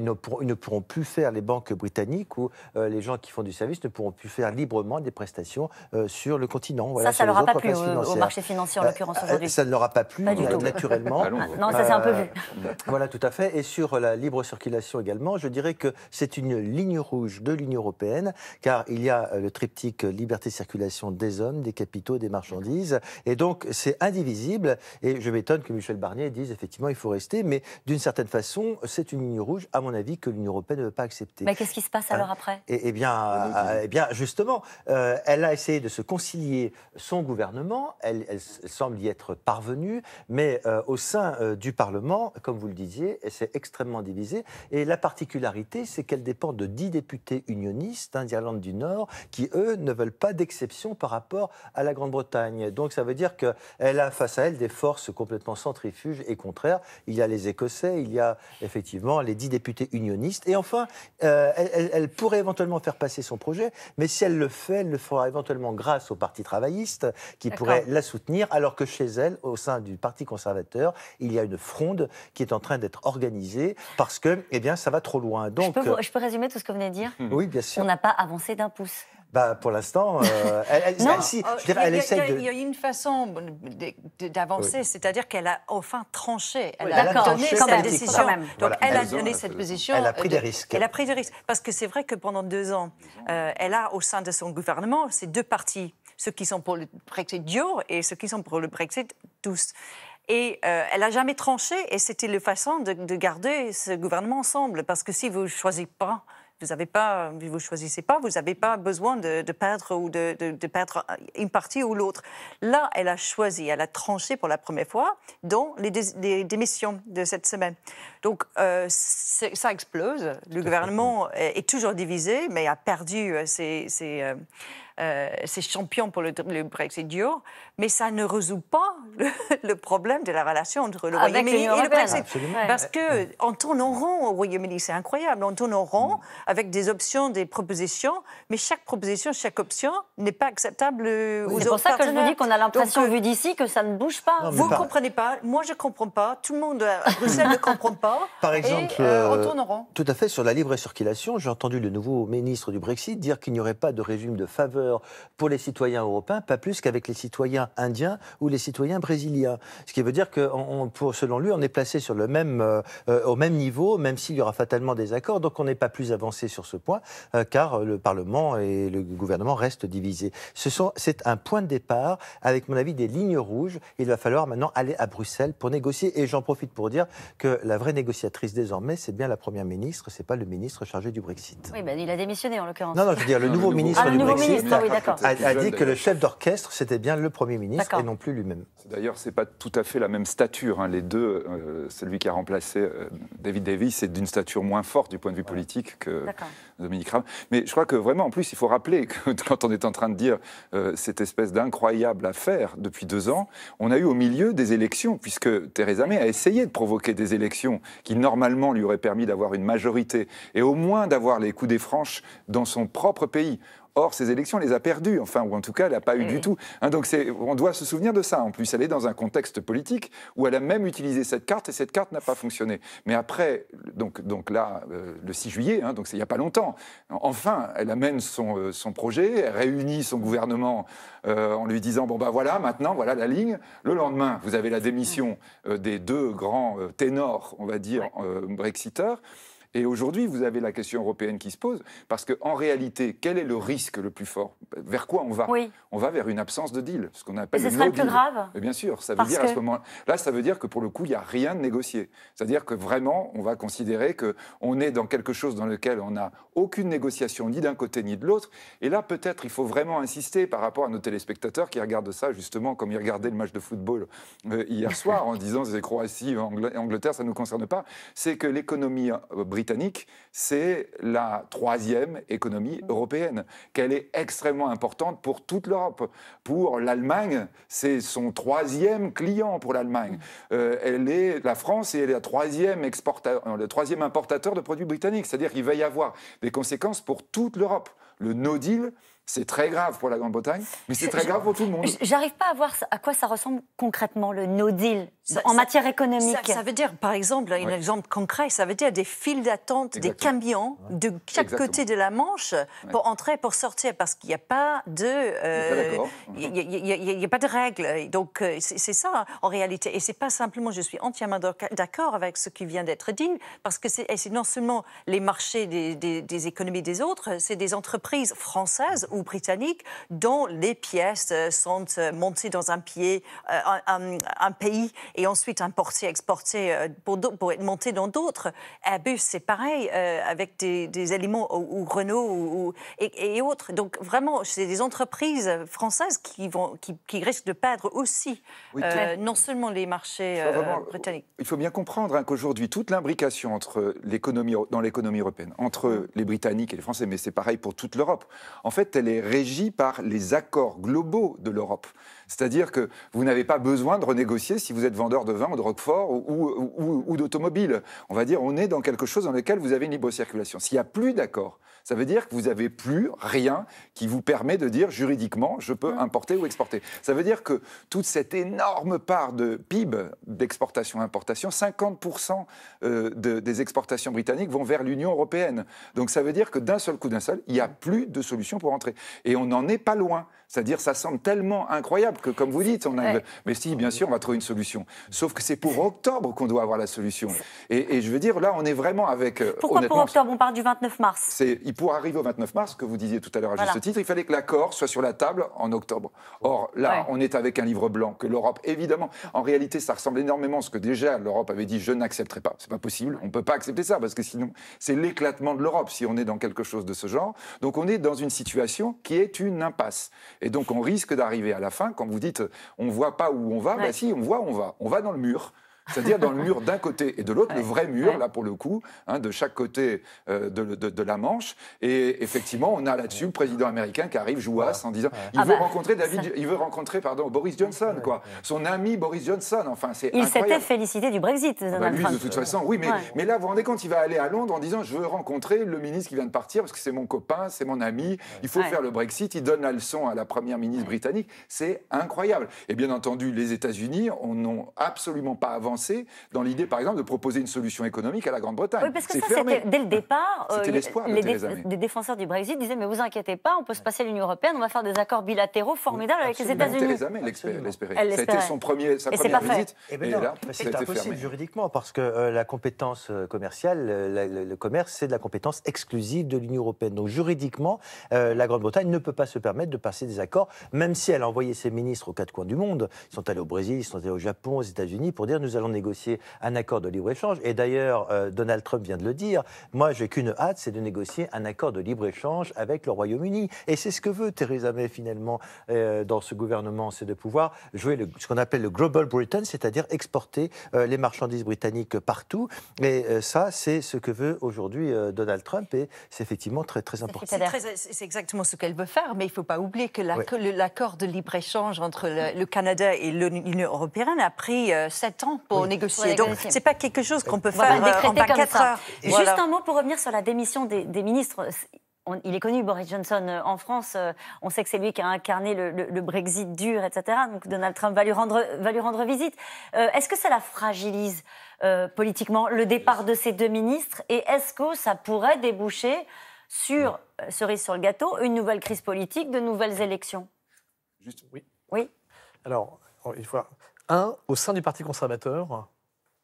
ne, ne pourront plus faire les banques britanniques ou les gens qui font du service ne pourront plus faire librement des prestations sur le compte ça, ça ne l'aura pas plu au, marché financier, en euh, l'occurrence, euh, aujourd'hui Ça ne l'aura pas plu, euh, naturellement. non, ça, s'est un peu vu. voilà, tout à fait. Et sur la libre circulation également, je dirais que c'est une ligne rouge de l'Union européenne, car il y a le triptyque liberté-circulation des hommes, des capitaux, des marchandises. Et donc, c'est indivisible. Et je m'étonne que Michel Barnier dise, effectivement, il faut rester. Mais d'une certaine façon, c'est une ligne rouge, à mon avis, que l'Union européenne ne veut pas accepter. Mais qu'est-ce qui se passe alors après eh, eh bien, eh bien, justement, elle a essayé de se concilier son gouvernement. Elle, semble y être parvenue, mais euh, au sein euh, du Parlement, comme vous le disiez, c'est extrêmement divisé. Et la particularité, c'est qu'elle dépend de dix députés unionistes d'Irlande du Nord qui, eux, ne veulent pas d'exception par rapport à la Grande-Bretagne. Donc ça veut dire qu'elle a face à elle des forces complètement centrifuges et contraires. Il y a les Écossais, il y a effectivement les dix députés unionistes. Et enfin, euh, elle, elle pourrait éventuellement faire passer son projet, mais si elle le fait, elle le fera éventuellement grâce au Parti travailliste qui pourrait la soutenir, alors que chez elle, au sein du Parti conservateur, il y a une fronde qui est en train d'être organisée parce que, eh bien, ça va trop loin. Donc, je peux, euh, je peux résumer tout ce que vous venez de dire Oui, bien sûr. On n'a pas avancé d'un pouce. Bah, pour l'instant, euh, elle, non, elle oh, essaie de. Il y a une façon d'avancer, c'est-à-dire qu'elle a enfin tranché. Elle a donné sa décision. Donc elle a donné cette position. Elle a pris des risques. Elle a pris des risques. Parce que c'est vrai que pendant deux ans, euh, elle a au sein de son gouvernement ces deux partis ceux qui sont pour le Brexit dur et ceux qui sont pour le Brexit douce. Et euh, elle n'a jamais tranché, et c'était la façon de, garder ce gouvernement ensemble, parce que si vous ne choisissez pas, vous avez pas, vous choisissez pas, vous n'avez pas besoin de, perdre ou de, perdre une partie ou l'autre. Là, elle a choisi, elle a tranché pour la première fois dans les, les démissions de cette semaine. Donc euh, ça explose. le gouvernement est, toujours divisé, mais a perdu euh, ses, ses, euh, ses champions pour le, le, Brexit dur. Mais ça ne résout pas le, problème de la relation entre le Royaume-Uni et le Brexit. Parce que on tourne en rond au Royaume-Uni, c'est incroyable. On tourne en rond mm. avec des options, des propositions, mais chaque proposition, chaque option n'est pas acceptable aux autres. C'est pour ça que je vous dis qu'on a l'impression, vu d'ici, que ça ne bouge pas. vous ne comprenez pas. Moi, je ne comprends pas. Tout le monde à Bruxelles ne comprend pas. Par exemple, euh, euh, retourneront. Tout à fait, sur la libre circulation, j'ai entendu le nouveau ministre du Brexit dire qu'il n'y aurait pas de régime de faveur pour les citoyens européens, pas plus qu'avec les citoyens indiens ou les citoyens brésiliens. Ce qui veut dire que, on, pour, selon lui, on est placé sur le même, euh, au même niveau, même s'il y aura fatalement des accords. Donc on n'est pas plus avancé sur ce point, car le Parlement et le gouvernement restent divisés. Ce sont, c'est un point de départ, avec mon avis, des lignes rouges. Il va falloir maintenant aller à Bruxelles pour négocier. Et j'en profite pour dire que la vraie négociation négociatrice désormais, c'est bien la Première ministre, c'est pas le ministre chargé du Brexit. Oui, ben, il a démissionné en l'occurrence. Non, non, je veux dire, le nouveau, ministre ah, du Brexit a, dit que le chef d'orchestre, c'était bien le Premier ministre et non plus lui-même. D'ailleurs, c'est pas tout à fait la même stature. Hein. Les deux, c'est euh, celui qui a remplacé euh, David Davis c'est d'une stature moins forte du point de vue politique que Dominique Raab. Mais je crois que vraiment, en plus, il faut rappeler que quand on est en train de dire euh, cette espèce d'incroyable affaire depuis deux ans, on a eu au milieu des élections, puisque Theresa May a essayé de provoquer des élections qui normalement lui aurait permis d'avoir une majorité et au moins d'avoir les coups des franches dans son propre pays. Or, ces élections, elle les a perdues, enfin, ou en tout cas, elle n'a pas eu du mm. tout. Hein, donc, on doit se souvenir de ça. En plus, elle est dans un contexte politique où elle a même utilisé cette carte et cette carte n'a pas fonctionné. Mais après, donc, là, euh, le 6 juillet, hein, donc il n'y a pas longtemps, enfin, elle amène son, euh, projet, elle réunit son gouvernement euh, en lui disant bon, ben bah, voilà, maintenant, voilà la ligne. Le lendemain, vous avez la démission des deux grands ténors, on va dire, brexiteurs. Et aujourd'hui, vous avez la question européenne qui se pose, parce qu'en réalité, quel est le risque le plus fort Vers quoi on va On va vers une absence de deal, ce qu'on appelle. Et ce no le grave Et Bien sûr, ça veut dire à ce moment là, ça veut dire que pour le coup, il n'y a rien de négocié. C'est-à-dire que vraiment, on va considérer qu'on est dans quelque chose dans lequel on n'a aucune négociation, ni d'un côté ni de l'autre. Et là, peut-être, il faut vraiment insister par rapport à nos téléspectateurs qui regardent ça, justement, comme ils regardaient le match de football euh, hier soir, en disant c'est Croatie, Angleterre, ça ne nous concerne pas. C'est que l'économie euh, britannique britannique, c'est la troisième économie mm. européenne, qu'elle est extrêmement importante pour toute l'Europe. Pour l'Allemagne, c'est son troisième client pour l'Allemagne. Mm. Euh, elle est, la France est la troisième euh, le troisième importateur de produits britanniques, c'est-à-dire qu'il va y avoir des conséquences pour toute l'Europe. Le no deal, c'est très grave pour la Grande-Bretagne, mais c'est très grave pour tout le monde. J'arrive pas à voir à quoi ça ressemble concrètement le no deal en matière économique. Ça, veut dire, par exemple, un exemple concret, ça veut dire des files d'attente, des camions de chaque côté de la Manche pour entrer et pour sortir parce qu'il n'y a pas de. il n'y euh, a, pas de règles. Donc euh, c'est ça en réalité. Et c'est pas simplement, je suis entièrement d'accord avec ce qui vient d'être dit parce que c'est non seulement les marchés des, des économies des autres, c'est des entreprises françaises ou britanniques britannique dont les pièces euh, sont euh, montées dans un, pied, euh, un, pays et ensuite importées, exportées pour, pour être montées dans d'autres. Airbus, c'est pareil avec des, aliments ou, Renault ou, et, autres. Donc vraiment, c'est des entreprises françaises qui, vont, qui, risquent de perdre aussi non seulement les marchés britanniques. Il faut bien comprendre hein, qu'aujourd'hui, toute l'imbrication entre l'économie dans l'économie européenne, entre mmh. les Britanniques et les Français, mais c'est pareil pour toute l'Europe. En fait, elle est régie par les accords globaux de l'Europe. C'est-à-dire que vous n'avez pas besoin de renégocier si vous êtes vendeur de vin ou de roquefort ou, d'automobile. On va dire, on est dans quelque chose dans lequel vous avez une libre circulation. S'il n'y a plus d'accord, ça veut dire que vous n'avez plus rien qui vous permet de dire juridiquement, je peux importer ou exporter. Ça veut dire que toute cette énorme part de PIB d'exportation-importation, 50% euh, des exportations britanniques vont vers l'Union européenne. Donc ça veut dire que d'un seul coup d'un seul, il n'y a plus de solution pour entrer. Et on n'en est pas loin. C'est-à-dire, ça semble tellement incroyable que, comme vous dites, on a... mais si, bien sûr, on va trouver une solution. Sauf que c'est pour octobre qu'on doit avoir la solution. Et, je veux dire, là, on est vraiment avec. Euh, Pourquoi pour octobre On parle du 29 mars. Il pour arriver au 29 mars, que vous disiez tout à l'heure à juste titre, il fallait que l'accord soit sur la table en octobre. Or, là, on est avec un livre blanc que l'Europe, évidemment, en réalité, ça ressemble énormément à ce que déjà l'Europe avait dit je n'accepterai pas. C'est pas possible. On peut pas accepter ça parce que sinon, c'est l'éclatement de l'Europe si on est dans quelque chose de ce genre. Donc, on est dans une situation qui est une impasse. Et donc on risque d'arriver à la fin, quand vous dites on ne voit pas où on va, bah si, on voit, on va. On va dans le mur. C'est-à-dire dans le mur d'un côté et de l'autre, le vrai mur, là pour le coup, hein, de chaque côté euh, de, de, la Manche. Et effectivement, on a là-dessus le président américain qui arrive jouasse en disant il ah veut bah, rencontrer David, il veut rencontrer pardon Boris Johnson, quoi, son ami Boris Johnson. Enfin, c'est il s'était félicité du Brexit. Ah bah Donald de toute façon, oui, mais, mais là, vous vous rendez compte, il va aller à Londres en disant je veux rencontrer le ministre qui vient de partir parce que c'est mon copain, c'est mon ami. Il faut faire le Brexit. Il donne la leçon à la première ministre britannique. C'est incroyable. Et bien entendu, les États-Unis, on n'ont absolument pas avancé dans l'idée, par exemple, de proposer une solution économique à la Grande-Bretagne. Oui, parce que ça, fermé. dès le départ, euh, les, défenseurs du Brexit disaient mais vous inquiétez pas, on peut se passer à l'union européenne, on va faire des accords bilatéraux formidables avec les États-Unis. Elle Ça a été son premier, sa première visite. c'est impossible juridiquement parce que euh, la compétence euh, commerciale, le, commerce, c'est de la compétence exclusive de l'Union européenne. Donc juridiquement, la Grande-Bretagne ne peut pas se permettre de passer des accords, même si elle a envoyé ses ministres aux quatre coins du monde. Ils sont allés au Brésil, ils sont allés au Japon, aux États-Unis pour dire nous de négocier un accord de libre-échange. Et d'ailleurs, euh, Donald Trump vient de le dire, moi, j'ai qu'une hâte, c'est de négocier un accord de libre-échange avec le Royaume-Uni. Et c'est ce que veut Theresa May, finalement, euh, dans ce gouvernement, c'est de pouvoir jouer le, ce qu'on appelle le Global Britain, c'est-à-dire exporter euh, les marchandises britanniques partout. Et ça, c'est ce que veut aujourd'hui Donald Trump. Et c'est effectivement très, très important. C'est exactement ce qu'elle veut faire, mais il ne faut pas oublier que l'accord de libre-échange entre le, le Canada et l'Union européenne a pris sept ans négocier. Donc, c'est pas quelque chose qu'on peut faire euh, en 4 heures. Juste un mot pour revenir sur la démission des, ministres. il est connu, Boris Johnson, euh, en France. Euh, on sait que c'est lui qui a incarné le, Brexit dur, etc. Donc Donald Trump va lui rendre, va lui rendre visite. est-ce que ça la fragilise politiquement, le départ de ces deux ministres Et est-ce que ça pourrait déboucher sur, cerise sur le gâteau, une nouvelle crise politique, de nouvelles élections Juste, oui. Oui. Alors, il faut un, au sein du Parti conservateur,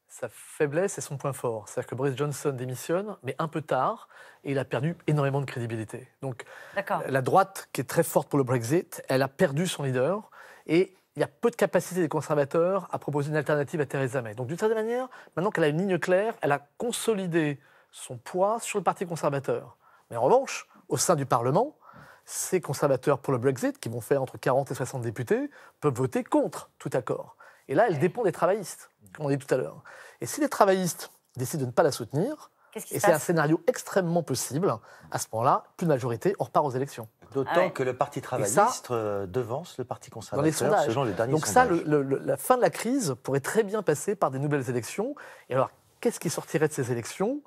sa faiblesse est son point fort. C'est-à-dire que Boris Johnson démissionne, mais un peu tard, et il a perdu énormément de crédibilité. Donc la droite, qui est très forte pour le Brexit, elle a perdu son leader, et il y a peu de capacité des conservateurs à proposer une alternative à Theresa May. Donc d'une certaine manière, maintenant qu'elle a une ligne claire, elle a consolidé son poids sur le Parti conservateur. Mais en revanche, au sein du Parlement, ces conservateurs pour le Brexit, qui vont faire entre 40 et 60 députés, peuvent voter contre tout accord. Et là, elle dépend des travaillistes, comme on dit tout à l'heure. Et si les travaillistes décident de ne pas la soutenir, et c'est un scénario extrêmement possible, à ce moment-là, plus de majorité, on repart aux élections. D'autant ah que le Parti travailliste euh, devance le Parti conservateur, dans les sondages. les Donc ça, la fin de la crise pourrait très bien passer par des nouvelles élections. Et alors, qu'est-ce qui sortirait de ces élections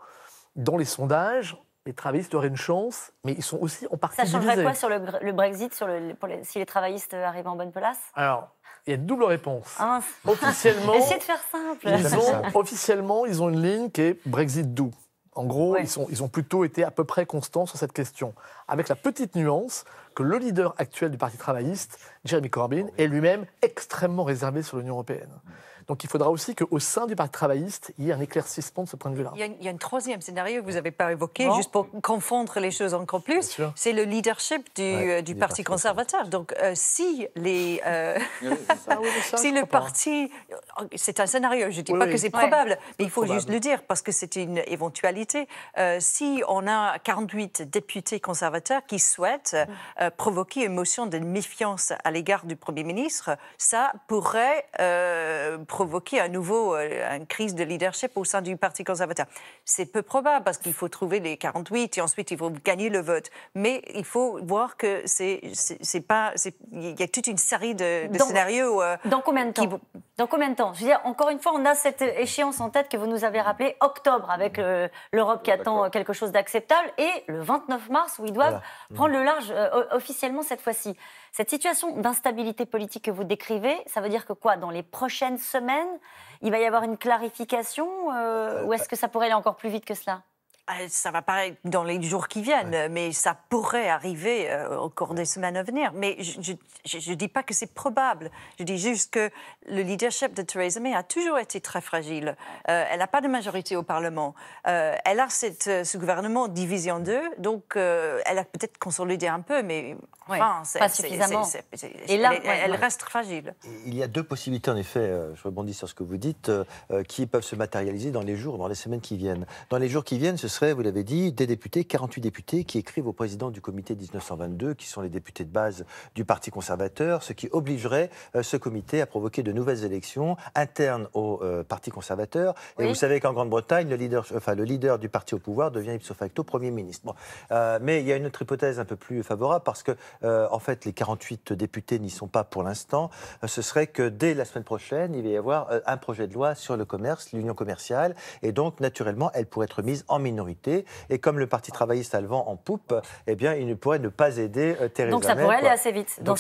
Dans les sondages, les travaillistes auraient une chance, mais ils sont aussi en partie Ça changerait quoi sur le, Brexit, sur le, si les travaillistes arrivent en bonne place Alors, il y a une double réponse. Ah, officiellement, de faire simple. Ils ont, officiellement, ils ont une ligne qui est Brexit doux. En gros, ils, sont, ils ont plutôt été à peu près constants sur cette question, avec la petite nuance que le leader actuel du Parti travailliste, Jeremy Corbyn, est lui-même extrêmement réservé sur l'Union européenne. Donc il faudra aussi qu'au sein du Parti travailliste, il y ait un éclaircissement de ce point de vue-là. Il, y a un troisième scénario que vous n'avez pas évoqué, juste pour confondre les choses encore plus. C'est le leadership du, euh, Parti conservateur. Donc euh, si les, euh, ah si le parti, c'est un scénario. Je ne dis pas que c'est probable, mais il faut juste le dire parce que c'est une éventualité. si on a 48 députés conservateurs qui souhaitent mm. provoquer une motion de méfiance à l'égard du Premier ministre, ça pourrait provoquer à nouveau euh, une crise de leadership au sein du Parti conservateur. C'est peu probable parce qu'il faut trouver les 48 et ensuite il faut gagner le vote. Mais il faut voir que c'est pas. Il y a toute une série de, scénarios. Euh, dans combien de temps Dans combien de temps Je veux dire, encore une fois, on a cette échéance en tête que vous nous avez rappelée, octobre, avec euh, l'Europe qui attend quelque chose d'acceptable, et le 29 mars où ils doivent prendre le large officiellement cette fois-ci. Cette situation d'instabilité politique que vous décrivez, ça veut dire que quoi Dans les prochaines semaines, il va y avoir une clarification euh, Ou est-ce euh, que ça pourrait aller encore plus vite que cela ah, ça va paraître dans les jours qui viennent, mais ça pourrait arriver euh, au cours des semaines à venir. Mais je ne dis pas que c'est probable. Je dis juste que le leadership de Theresa May a toujours été très fragile. Euh, elle n'a pas de majorité au Parlement. Euh, elle a ce gouvernement divisé en deux, donc elle a peut-être consolidé un peu, mais enfin, pas suffisamment. Et là, elle, elle reste fragile. Il y a deux possibilités, en effet, je rebondis sur ce que vous dites, qui peuvent se matérialiser dans les jours, dans les semaines qui viennent. Dans les jours qui viennent, ce serait vous l'avez dit, des députés, 48 députés qui écrivent au président du comité 1922, qui sont les députés de base du Parti conservateur, ce qui obligerait euh, ce comité à provoquer de nouvelles élections internes au euh, Parti conservateur. Et vous savez qu'en Grande-Bretagne, le leader, enfin, le leader du parti au pouvoir devient ipso facto Premier ministre. Euh, mais il y a une autre hypothèse un peu plus favorable, parce que, en fait, les 48 députés n'y sont pas pour l'instant. ce serait que dès la semaine prochaine, il va y avoir un projet de loi sur le commerce, l'union commerciale, et donc, naturellement, elle pourrait être mise en minorité et comme le Parti travailliste a le vent en poupe, eh bien, il ne pourrait ne pas aider euh, Theresa Donc ça pourrait aller assez vite. Donc,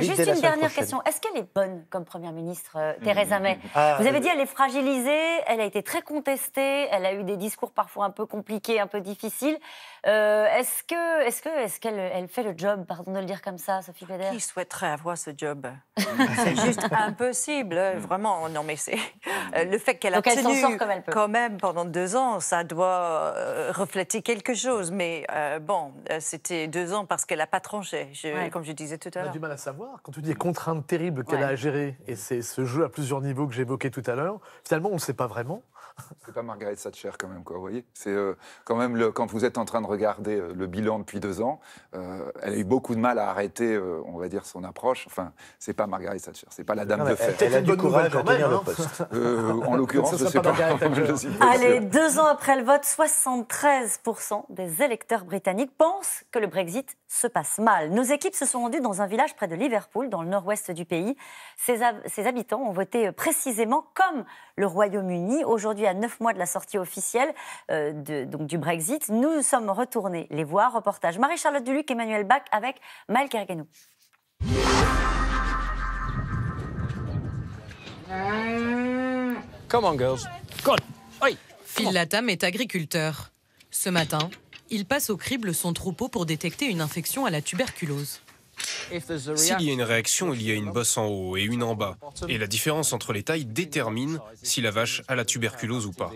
Juste une dernière question. Est-ce qu'elle est bonne comme Première ministre, euh, mmh. Theresa May ah, euh, Vous avez dit qu'elle est fragilisée, elle a été très contestée, elle a eu des discours parfois un peu compliqués, un peu difficiles. Euh, est-ce que, est-ce que, est qu'elle, elle fait le job, pardon de le dire comme ça, Sophie Feder Qui souhaiterait avoir ce job C'est juste impossible, hein, mm. vraiment. Oh, non, mais c'est mm. euh, le fait qu'elle a tenu quand même pendant deux ans, ça doit euh, refléter quelque chose. Mais bon, c'était deux ans parce qu'elle n'a pas tranché, comme je disais tout à l'heure. On a du mal à savoir quand tu dis contraintes terribles qu'elle a à gérer, et c'est ce jeu à plusieurs niveaux que j'évoquais tout à l'heure. Finalement, on ne sait pas vraiment. C'est pas Margaret Thatcher quand même, quoi, vous voyez C'est euh, quand même, le, quand vous êtes en train de regarder euh, le bilan depuis deux ans, euh, elle a eu beaucoup de mal à arrêter, on va dire, son approche. Enfin, c'est pas Margaret Thatcher, c'est pas la dame de fer. Elle, a du courage à tenir le poste. en l'occurrence, je sais pas. Allez, deux ans après le vote, 73% des électeurs britanniques pensent que le Brexit se passe mal. Nos équipes se sont rendues dans un village près de Liverpool, dans le nord-ouest du pays. Ses, ses habitants ont voté précisément comme le Royaume-Uni. Aujourd'hui, à neuf mois de la sortie officielle euh, de, donc, du Brexit. Nous sommes retournés les voir. Reportage Marie-Charlotte Duluc, Emmanuel Bach avec Maël Kerganou. Come on, girls. Phil Latam est agriculteur. Ce matin, il passe au crible son troupeau pour détecter une infection à la tuberculose. S'il y a une réaction, il y a une bosse en haut et une en bas. Et la différence entre les tailles détermine si la vache a la tuberculose ou pas.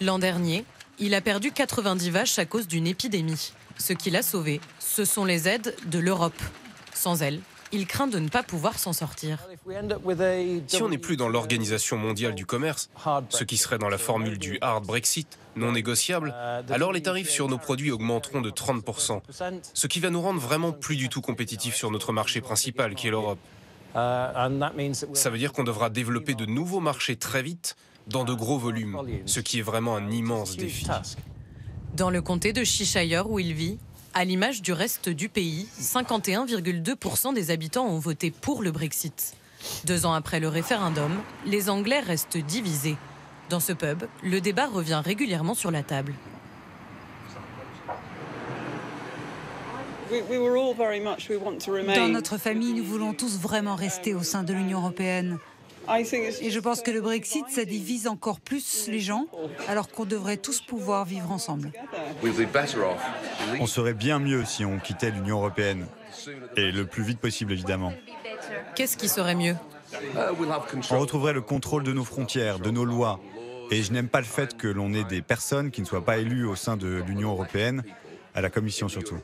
L'an dernier, il a perdu 90 vaches à cause d'une épidémie. Ce qui l'a sauvé, ce sont les aides de l'Europe. Sans elles, il craint de ne pas pouvoir s'en sortir. Si on n'est plus dans l'Organisation mondiale du commerce, ce qui serait dans la formule du hard Brexit, non négociable, euh, alors les tarifs sur nos produits augmenteront de 30%, ce qui va nous rendre vraiment plus du tout compétitifs sur notre marché principal qui est l'Europe. Euh, ça veut dire qu'on devra développer de nouveaux marchés très vite, dans de gros volumes, ce qui est vraiment un immense défi. Dans le comté de Cheshire où il vit, à l'image du reste du pays, 51,2% des habitants ont voté pour le Brexit. Deux ans après le référendum, les Anglais restent divisés. Dans ce pub, le débat revient régulièrement sur la table. Dans notre famille, nous voulons tous vraiment rester au sein de l'Union européenne. Et je pense que le Brexit, ça divise encore plus les gens, alors qu'on devrait tous pouvoir vivre ensemble. On serait bien mieux si on quittait l'Union européenne. Et le plus vite possible, évidemment. Qu'est-ce qui serait mieux uh, On retrouverait le contrôle de nos frontières, de nos lois. Et je n'aime pas le fait que l'on ait des personnes qui ne soient pas élues au sein de l'Union européenne, à la Commission surtout.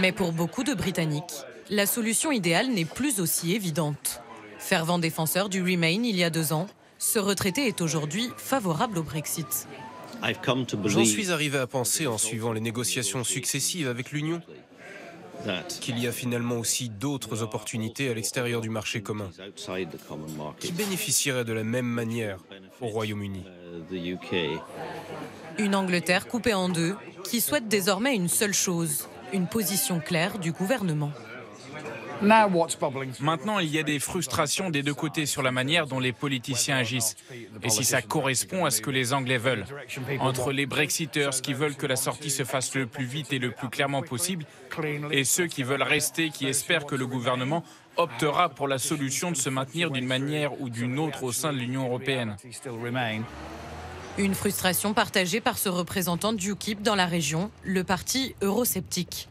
Mais pour beaucoup de Britanniques, la solution idéale n'est plus aussi évidente. Fervent défenseur du Remain il y a deux ans, ce retraité est aujourd'hui favorable au Brexit. J'en suis arrivé à penser, en suivant les négociations successives avec l'Union, qu'il y a finalement aussi d'autres opportunités à l'extérieur du marché commun qui bénéficieraient de la même manière au Royaume-Uni. Uh, une Angleterre coupée en deux qui souhaite désormais une seule chose, une position claire du gouvernement. Maintenant, il y a des frustrations des deux côtés sur la manière dont les politiciens agissent et si ça correspond à ce que les Anglais veulent. Entre les Brexiteurs qui veulent que la sortie se fasse le plus vite et le plus clairement possible et ceux qui veulent rester, qui espèrent que le gouvernement optera pour la solution de se maintenir d'une manière ou d'une autre au sein de l'Union européenne. Une frustration partagée par ce représentant du UKIP dans la région, le parti eurosceptique.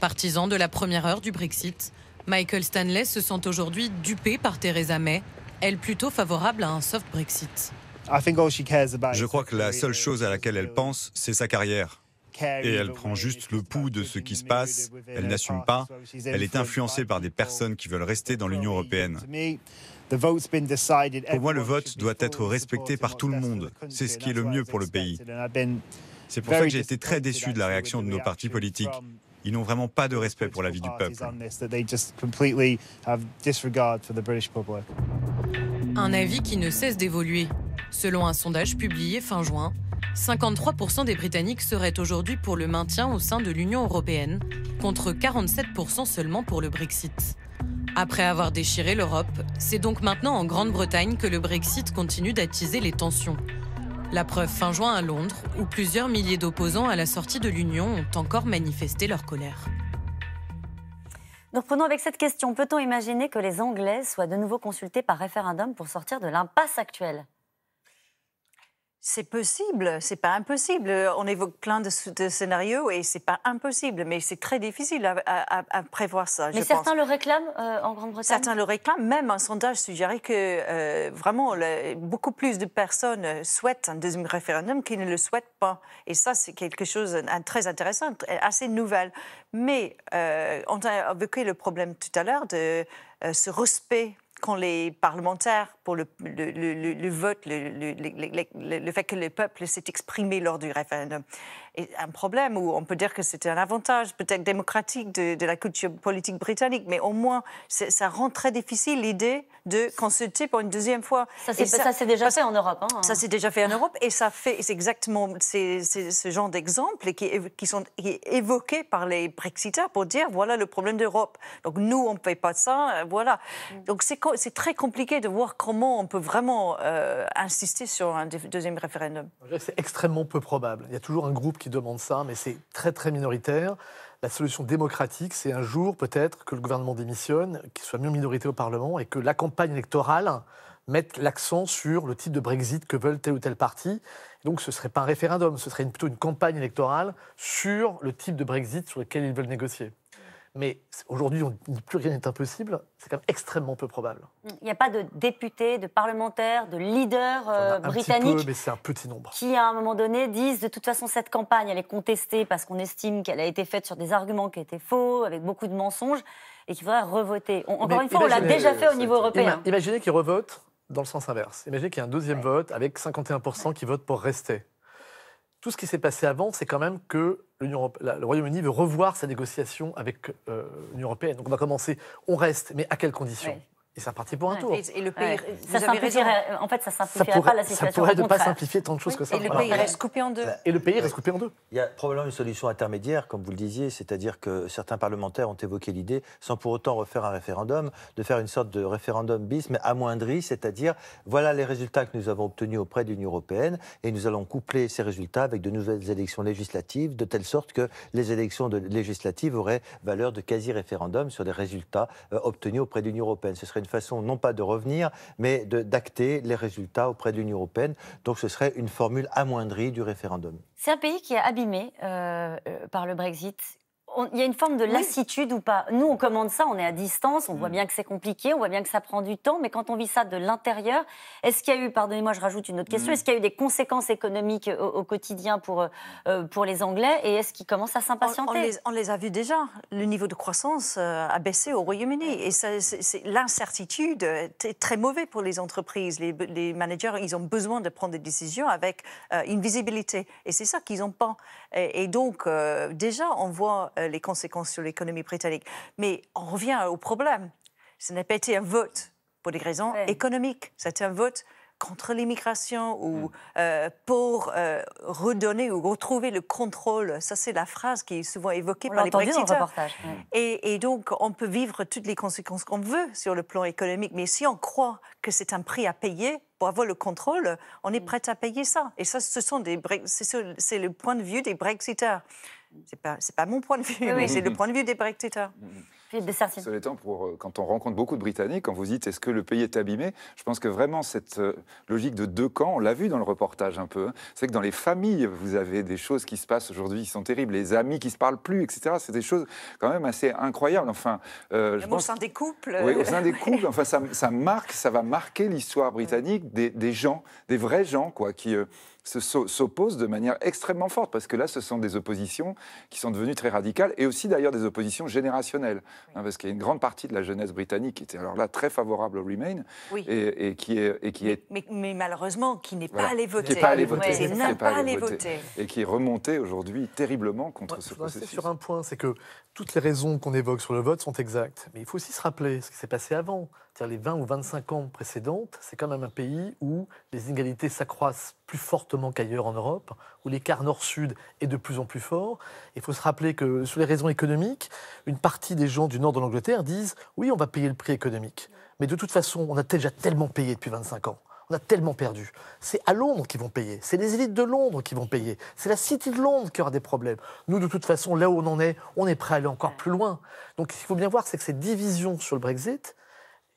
Partisan de la première heure du Brexit, Michael Stanley se sent aujourd'hui dupé par Theresa May, elle plutôt favorable à un soft Brexit. Je crois que la seule chose à laquelle elle pense, c'est sa carrière. Et elle prend juste le pouls de ce qui se passe, elle n'assume pas, elle est influencée par des personnes qui veulent rester dans l'Union européenne. Pour moi, le vote doit être respecté par tout le monde. C'est ce qui est le mieux pour le pays. C'est pour ça que j'ai été très déçu de la réaction de nos partis politiques. Ils n'ont vraiment pas de respect pour la vie du peuple. Un avis qui ne cesse d'évoluer. Selon un sondage publié fin juin, 53% des Britanniques seraient aujourd'hui pour le maintien au sein de l'Union européenne, contre 47% seulement pour le Brexit. Après avoir déchiré l'Europe, c'est donc maintenant en Grande-Bretagne que le Brexit continue d'attiser les tensions. La preuve fin juin à Londres, où plusieurs milliers d'opposants à la sortie de l'Union ont encore manifesté leur colère. Nous reprenons avec cette question. Peut-on imaginer que les Anglais soient de nouveau consultés par référendum pour sortir de l'impasse actuelle c'est possible, c'est pas impossible. On évoque plein de, scénarios et c'est pas impossible, mais c'est très difficile à, prévoir ça. Mais certains le réclament euh, en Grande-Bretagne. Certains le réclament. Même un sondage suggérait que euh, vraiment beaucoup plus de personnes souhaitent un deuxième référendum qu'ils ne le souhaitent pas. Et ça, c'est quelque chose de très intéressant, assez nouvelle. Mais euh, on a évoqué le problème tout à l'heure de ce respect quand les parlementaires, pour le, le, le vote, le, fait que le peuple s'est exprimé lors du référendum, un problème, où on peut dire que c'était un avantage peut-être démocratique de, la culture politique britannique, mais au moins ça rend très difficile l'idée de consulter pour une deuxième fois. Ça s'est déjà fait en Europe. Hein. Ça s'est déjà fait en Europe et ça fait exactement ce genre d'exemples qui, qui, sont évoqués par les Brexiteurs pour dire voilà le problème d'Europe. Donc nous, on ne fait pas ça, euh, voilà. Mm. Donc c'est très compliqué de voir comment on peut vraiment euh, insister sur un deuxième référendum. C'est extrêmement peu probable. Il y a toujours un groupe qui demandent ça, mais c'est très très minoritaire. La solution démocratique, c'est un jour peut-être que le gouvernement démissionne, qu'il soit mieux en minorité au Parlement et que la campagne électorale mette l'accent sur le type de Brexit que veulent tel ou tel parti. Donc ce ne serait pas un référendum, ce serait plutôt une campagne électorale sur le type de Brexit sur lequel ils veulent négocier. Mais aujourd'hui, on dit plus rien n'est impossible. C'est quand même extrêmement peu probable. Il n'y a pas de députés, de parlementaires, de leaders euh, britanniques. Qui, à un moment donné, disent de toute façon, cette campagne, elle est contestée parce qu'on estime qu'elle a été faite sur des arguments qui étaient faux, avec beaucoup de mensonges, et qu'il faudrait revoter. On, encore une fois, on l'a déjà fait au niveau européen. Imaginez qu'ils revotent dans le sens inverse. Imaginez qu'il y a un deuxième vote avec 51% qui votent pour rester tout ce qui s'est passé avant, c'est quand même que le Royaume-Uni veut revoir sa négociation avec euh, l'Union européenne. Donc on va commencer, on reste, mais à quelles conditions et ça reparti pour un tour. Et, le pays, ça euh, en fait, ça simplifierait pas la situation. Ça pourrait pas simplifier tant de choses que ça. Et le pays reste coupé en deux. Et le pays reste coupé en deux. Il y a probablement une solution intermédiaire, comme vous le disiez, c'est-à-dire que certains parlementaires ont évoqué l'idée, sans pour autant refaire un référendum, de faire une sorte de référendum bis, mais amoindri, c'est-à-dire voilà les résultats que nous avons obtenus auprès de l'Union européenne, et nous allons coupler ces résultats avec de nouvelles élections législatives, de telle sorte que les élections législatives auraient valeur de quasi-référendum sur les résultats euh, obtenus auprès de l'Union européenne. Ce serait une façon, non pas de revenir, mais d'acter les résultats auprès de l'Union européenne. Donc ce serait une formule amoindrie du référendum. C'est un pays qui est abîmé euh, euh, par le Brexit il y a une forme de lassitude ou pas Nous, on commande ça, on est à distance, on voit mm. bien que c'est compliqué, on voit bien que ça prend du temps, mais quand on vit ça de l'intérieur, est-ce qu'il y a eu, pardonnez-moi, je rajoute une autre question, mm. est-ce qu'il y a eu des conséquences économiques au, quotidien pour, euh, euh, pour les Anglais et est-ce qu'ils commencent à s'impatienter on, les a vus déjà. Le niveau de croissance euh, a baissé au Royaume-Uni et l'incertitude est très mauvaise pour les entreprises. Les, managers, ils ont besoin de prendre des décisions avec une visibilité et c'est ça qu'ils n'ont pas. Et, donc, euh, déjà, on voit euh, les conséquences sur l'économie britannique. Mais on revient au problème. Ce n'a pas été un vote pour des raisons économiques. C'était un vote contre l'immigration ou mm. euh, pour euh, redonner ou retrouver le contrôle. Ça, c'est la phrase qui est souvent évoquée par les Brexiteurs. Dans mm. Et, et, donc, on peut vivre toutes les conséquences qu'on veut sur le plan économique, mais si on croit que c'est un prix à payer pour avoir le contrôle, on est mm. prêt à payer ça. Et ça, ce sont des, c'est le point de vue des Brexiteurs. C'est pas, pas mon point de vue, mais c'est le point de vue des Brexiteurs. Philippe le temps pour, euh, quand on rencontre beaucoup de Britanniques, quand vous dites est-ce que le pays est abîmé, je pense que vraiment cette euh, logique de deux camps, on l'a vu dans le reportage un peu, hein. c'est que dans les familles, vous avez des choses qui se passent aujourd'hui qui sont terribles, les amis qui ne se parlent plus, etc. C'est des choses quand même assez incroyables. Enfin, euh, je pense, au sein des couples. Oui, au sein des couples. Enfin, ça, marque, ça va marquer l'histoire mm. britannique des, gens, des vrais gens, quoi, qui, s'opposent de manière extrêmement forte, parce que là, ce sont des oppositions qui sont devenues très radicales, et aussi d'ailleurs des oppositions générationnelles, hein, parce qu'il y a une grande partie de la jeunesse britannique qui était alors là très favorable au Remain, et, qui est... qui est... Mais, malheureusement, qui n'est pas allé voter. Qui n'est pas voter. Et qui est remonté aujourd'hui terriblement contre ce je sur un point, c'est que toutes les raisons qu'on évoque sur le vote sont exactes, mais il faut aussi se rappeler ce qui s'est passé avant c'est-à-dire les 20 ou 25 ans précédentes, c'est quand même un pays où les inégalités s'accroissent plus fortement qu'ailleurs en Europe, où l'écart nord-sud est de plus en plus fort. Il faut se rappeler que sous les raisons économiques, une partie des gens du nord de l'Angleterre disent oui, on va payer le prix économique. Mais de toute façon, on a déjà tellement payé depuis 25 ans. On a tellement perdu. C'est à Londres qu'ils vont payer. C'est les élites de Londres qui vont payer. C'est la City de Londres qui aura des problèmes. Nous, de toute façon, là où on en est, on est prêt à aller encore plus loin. Donc, ce qu'il faut bien voir, c'est que ces divisions sur le Brexit,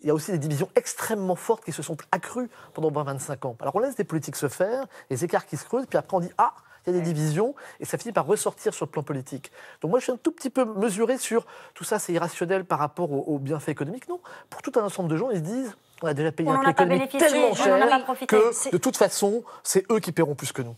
il y a aussi des divisions extrêmement fortes qui se sont accrues pendant 20-25 ans. Alors on laisse des politiques se faire, les écarts qui se creusent, puis après on dit ah, il y a des divisions, et ça finit par ressortir sur le plan politique. Donc moi, je suis un tout petit peu mesuré sur tout ça, c'est irrationnel par rapport aux bienfaits économiques. Non, pour tout un ensemble de gens, ils se disent, on a déjà payé un tellement cher que de toute façon, c'est eux qui paieront plus que nous.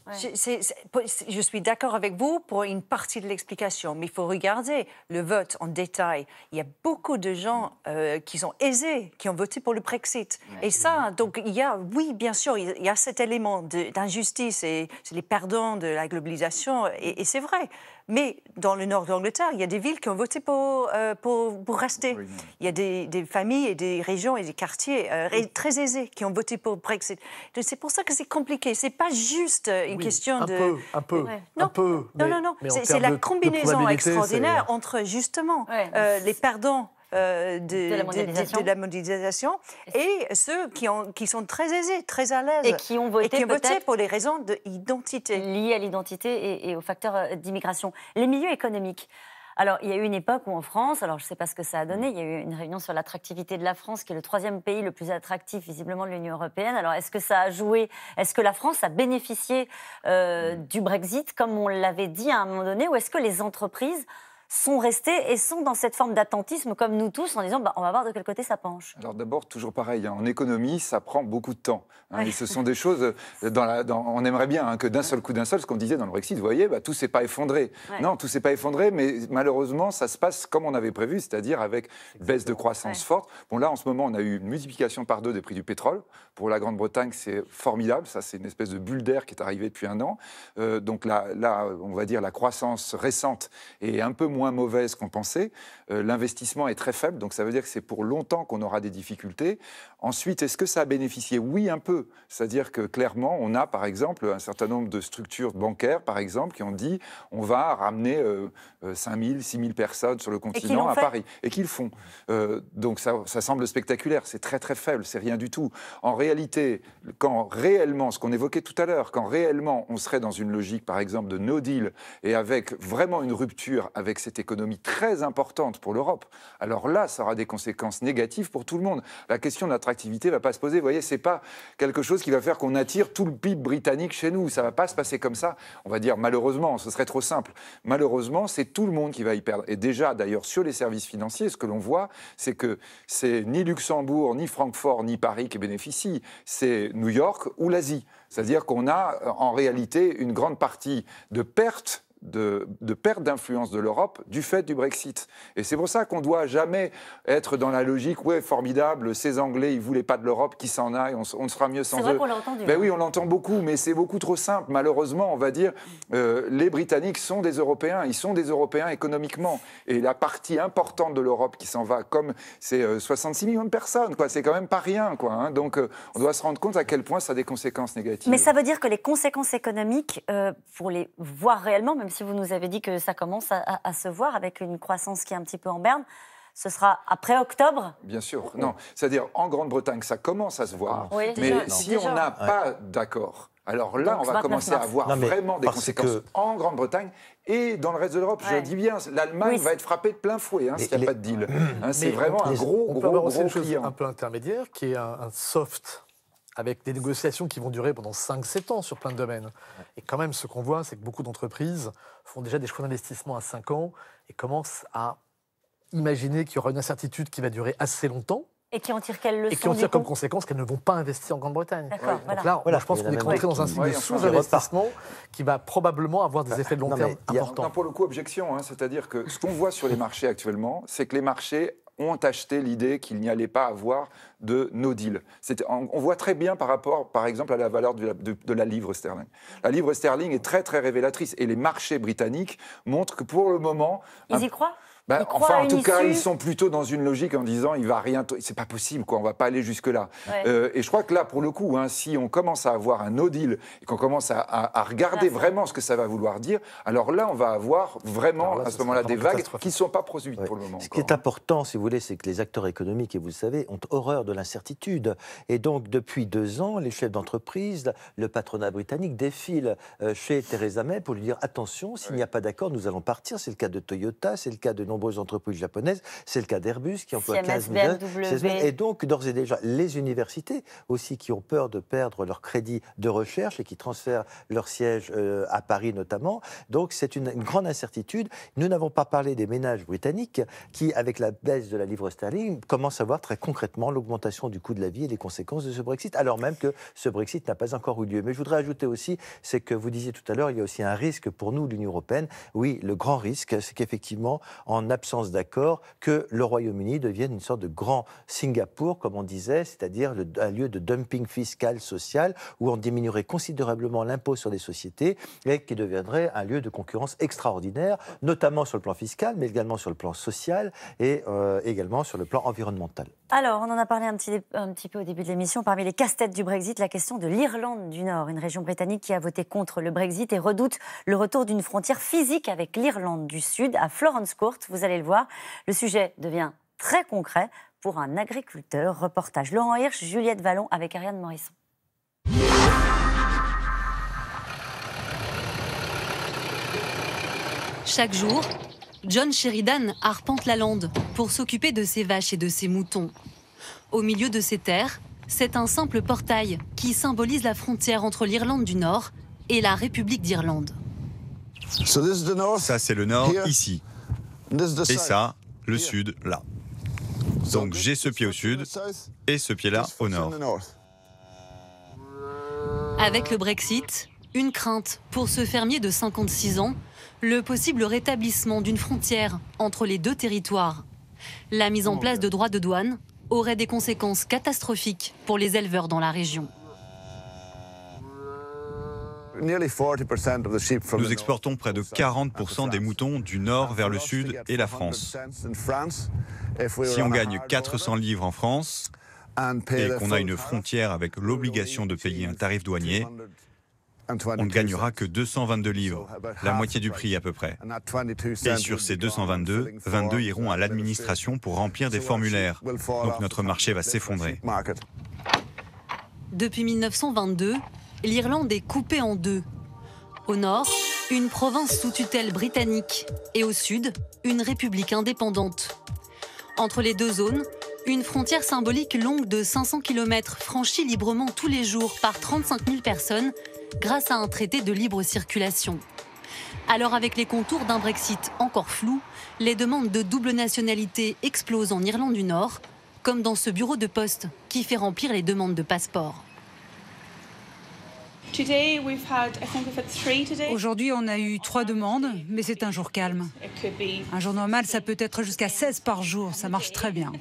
Je, suis d'accord avec vous pour une partie de l'explication, mais il faut regarder le vote en détail. Il y a beaucoup de gens euh, qui sont aisés, qui ont voté pour le Brexit. et ça, donc il y a, oui, bien sûr, il y a cet élément d'injustice et c'est les perdants de la globalisation, et c'est vrai. Mais dans le nord de l'Angleterre, il y a des villes qui ont voté pour, euh, pour, rester. Il y a des, familles et des régions et des quartiers euh, très aisés qui ont voté pour Brexit. C'est pour ça que c'est compliqué. Ce n'est pas juste euh, une question de... un peu, un peu. Non, non, non. C'est la combinaison extraordinaire entre justement les perdants euh, de, de, la mondialisation, de, la et ceux qui, ont, qui, sont très aisés, très à l'aise. Et qui ont voté, pour des raisons d'identité. Liées à l'identité et, aux facteurs euh, d'immigration. Les milieux économiques. Alors, il y a eu une époque où en France, alors je ne sais pas ce que ça a donné, il y a eu une réunion sur l'attractivité de la France, qui est le troisième pays le plus attractif visiblement de l'Union européenne. Alors, est-ce que ça a joué Est-ce que la France a bénéficié euh, du Brexit, comme on l'avait dit à un moment donné, ou est-ce que les entreprises sont restés et sont dans cette forme d'attentisme comme nous tous en disant bah, on va voir de quel côté ça penche Alors d'abord, toujours pareil, hein, en économie, ça prend beaucoup de temps. Hein, et ce sont des choses, euh, dans la, on aimerait bien hein, que d'un seul coup, d'un seul, ce qu'on disait dans le Brexit, vous voyez, bah, tout s'est pas effondré. Non, tout s'est pas effondré, mais malheureusement, ça se passe comme on avait prévu, c'est-à-dire avec baisse de croissance forte. Bon là, en ce moment, on a eu une multiplication par deux des prix du pétrole. Pour la Grande-Bretagne, c'est formidable, ça c'est une espèce de bulle d'air qui est arrivée depuis un an. Euh, donc là, là, on va dire la croissance récente est un peu moins moins mauvaise qu'on pensait. Euh, l'investissement est très faible, donc ça veut dire que c'est pour longtemps qu'on aura des difficultés. Ensuite, est-ce que ça a bénéficié Oui, un peu. C'est-à-dire que clairement, on a par exemple un certain nombre de structures bancaires, par exemple, qui ont dit on va ramener 5 000, 6 000 personnes sur le continent à Paris. Et qu'ils font. Euh, donc ça, ça semble spectaculaire, c'est très très faible, c'est rien du tout. En réalité, quand réellement, ce qu'on évoquait tout à l'heure, quand réellement on serait dans une logique par exemple de no deal et avec vraiment une rupture avec ces cette économie très importante pour l'Europe, alors là, ça aura des conséquences négatives pour tout le monde. La question de l'attractivité ne va pas se poser. Vous voyez, ce n'est pas quelque chose qui va faire qu'on attire tout le PIB britannique chez nous. Ça ne va pas se passer comme ça. On va dire malheureusement, ce serait trop simple. Malheureusement, c'est tout le monde qui va y perdre. Et déjà, d'ailleurs, sur les services financiers, ce que l'on voit, c'est que c'est ni Luxembourg, ni Francfort, ni Paris qui bénéficient. C'est New York ou l'Asie. C'est-à-dire qu'on a en réalité une grande partie de pertes de, perte d'influence de l'Europe du fait du Brexit. Et c'est pour ça qu'on doit jamais être dans la logique, ouais, formidable, ces Anglais, ils ne voulaient pas de l'Europe, qui s'en aille, on, sera mieux sans eux. C'est Ben hein. oui, on l'entend beaucoup, mais c'est beaucoup trop simple. Malheureusement, on va dire, euh, les Britanniques sont des Européens, ils sont des Européens économiquement. Et la partie importante de l'Europe qui s'en va, comme c'est 66 euh, millions de personnes, quoi, c'est quand même pas rien. Quoi, hein. Donc euh, on doit se rendre compte à quel point ça a des conséquences négatives. Mais ça veut dire que les conséquences économiques, pour les voir réellement, même si si vous nous avez dit que ça commence à, se voir avec une croissance qui est un petit peu en berne ce sera après octobre Bien sûr, non. C'est-à-dire, en Grande-Bretagne, ça commence à se voir, ah. mais si on n'a pas d'accord, alors là, on va commencer à avoir vraiment des conséquences en Grande-Bretagne et dans le reste de l'Europe. Je dis bien, l'Allemagne va être frappée de plein fouet hein, s'il n'y a pas de deal. Hein, c'est vraiment un gros, gros, gros, un peu intermédiaire qui est un soft avec des négociations qui vont durer pendant 5-7 ans sur plein de domaines. Et quand même, ce qu'on voit, c'est que beaucoup d'entreprises font déjà des choix d'investissement à 5 ans et commencent à imaginer qu'il y aura une incertitude qui va durer assez longtemps. Et qui en tire' quelle leçon Et qui en comme conséquence qu'elles ne vont pas investir en Grande-Bretagne. là, je pense qu'on est rentré dans un cycle de sous-investissement qui va probablement avoir des effets de long terme importants. pour le coup, objection. Hein. C'est-à-dire que ce qu'on voit sur les marchés actuellement, c'est que les marchés ont acheté l'idée qu'il n'y allait pas avoir de no deal. On voit très bien par rapport, par exemple, à la valeur de la, livre sterling. La livre sterling est très, très révélatrice. Et les marchés britanniques montrent que pour le moment... Ils y croient bah, enfin, en tout cas, ils sont plutôt dans une logique en disant il va rien. C'est pas possible, quoi. On va pas aller jusque là. Euh, et je crois que là, pour le coup, hein, si on commence à avoir un no deal et qu'on commence à, regarder vraiment ce que ça va vouloir dire, alors là, on va avoir vraiment à ce moment-là des vagues qui ne sont pas produites pour le moment. Ce qui est hein. important, si vous voulez, c'est que les acteurs économiques, et vous le savez, ont horreur de l'incertitude. Et donc, depuis deux ans, les chefs d'entreprise, le patronat britannique défilent euh, chez Theresa May pour lui dire attention, s'il n'y a pas d'accord, nous allons partir. C'est le cas de Toyota, c'est le cas de nombreuses entreprises japonaises. C'est le cas d'Airbus qui emploie 15 000. Et donc, d'ores et déjà, les universités aussi qui ont peur de perdre leur crédit de recherche et qui transfèrent leur siège euh, à Paris notamment. Donc, c'est une, une, grande incertitude. Nous n'avons pas parlé des ménages britanniques qui, avec la baisse de la livre sterling, commencent à voir très concrètement l'augmentation du coût de la vie et les conséquences de ce Brexit, alors même que ce Brexit n'a pas encore eu lieu. Mais je voudrais ajouter aussi, c'est que vous disiez tout à l'heure, il y a aussi un risque pour nous, l'Union européenne. Oui, le grand risque, c'est qu'effectivement, en en absence d'accord, que le Royaume-Uni devienne une sorte de grand Singapour, comme on disait, c'est-à-dire un lieu de dumping fiscal, social, où on diminuerait considérablement l'impôt sur les sociétés et qui deviendrait un lieu de concurrence extraordinaire, notamment sur le plan fiscal, mais également sur le plan social et euh, également sur le plan environnemental. Alors, on en a parlé un petit, peu au début de l'émission. Parmi les casse-têtes du Brexit, la question de l'Irlande du Nord, une région britannique qui a voté contre le Brexit et redoute le retour d'une frontière physique avec l'Irlande du Sud à Florence Court. Vous allez le voir, le sujet devient très concret pour un agriculteur. Reportage Laurent Hirsch, Juliette Vallon avec Ariane Morisson. Chaque jour, John Sheridan arpente la lande pour s'occuper de ses vaches et de ses moutons. Au milieu de ces terres, c'est un simple portail qui symbolise la frontière entre l'Irlande du Nord et la République d'Irlande. Ça, c'est le Nord, ici. Et ça, le Sud, là. Donc j'ai ce pied au Sud et ce pied-là au Nord. Avec le Brexit, une crainte pour ce fermier de 56 ans le possible rétablissement d'une frontière entre les deux territoires. La mise en place de droits de douane aurait des conséquences catastrophiques pour les éleveurs dans la région. Nous exportons près de 40% des moutons du nord vers le sud et la France. Si on gagne 400 livres en France et qu'on a une frontière avec l'obligation de payer un tarif douanier, on ne gagnera que 222 livres, la moitié du prix à peu près. Et sur ces 222, 22 iront à l'administration pour remplir des formulaires. Donc notre marché va s'effondrer. Depuis 1922, l'Irlande est coupée en deux. Au nord, une province sous tutelle britannique et au sud, une république indépendante. Entre les deux zones, une frontière symbolique longue de 500 km franchie librement tous les jours par 35 000 personnes grâce à un traité de libre circulation. Alors avec les contours d'un Brexit encore flou, les demandes de double nationalité explosent en Irlande du Nord, comme dans ce bureau de poste qui fait remplir les demandes de passeport. Aujourd'hui, on a eu trois demandes, mais c'est un jour calme. Un jour normal, ça peut être jusqu'à 16 par jour, ça marche très bien.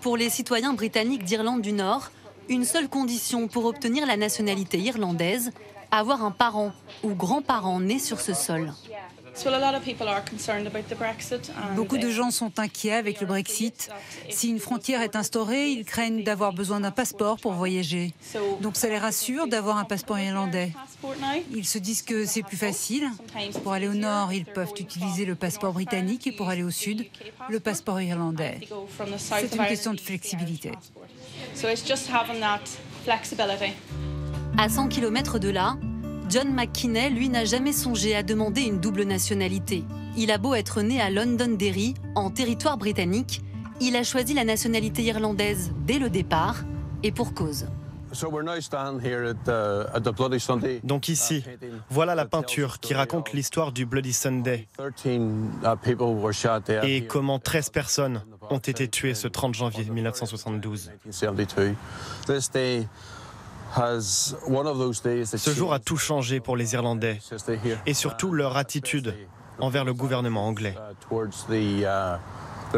Pour les citoyens britanniques d'Irlande du Nord, une seule condition pour obtenir la nationalité irlandaise, avoir un parent ou grand-parent né sur ce sol. Beaucoup de gens sont inquiets avec le Brexit. Si une frontière est instaurée, ils craignent d'avoir besoin d'un passeport pour voyager. Donc ça les rassure d'avoir un passeport irlandais. Ils se disent que c'est plus facile. Pour aller au nord, ils peuvent utiliser le passeport britannique et pour aller au sud, le passeport irlandais. C'est une question de flexibilité. So it's just having that flexibility. À 100 km de là, John McKinney, lui, n'a jamais songé à demander une double nationalité. Il a beau être né à Londonderry, en territoire britannique, il a choisi la nationalité irlandaise dès le départ, et pour cause. Uh, Donc ici, voilà la peinture qui raconte l'histoire du Bloody Sunday uh, et comment 13 personnes ont été tuées ce 30 janvier 1972. Ce jour a tout changé pour les Irlandais et surtout leur attitude envers le gouvernement anglais. Uh,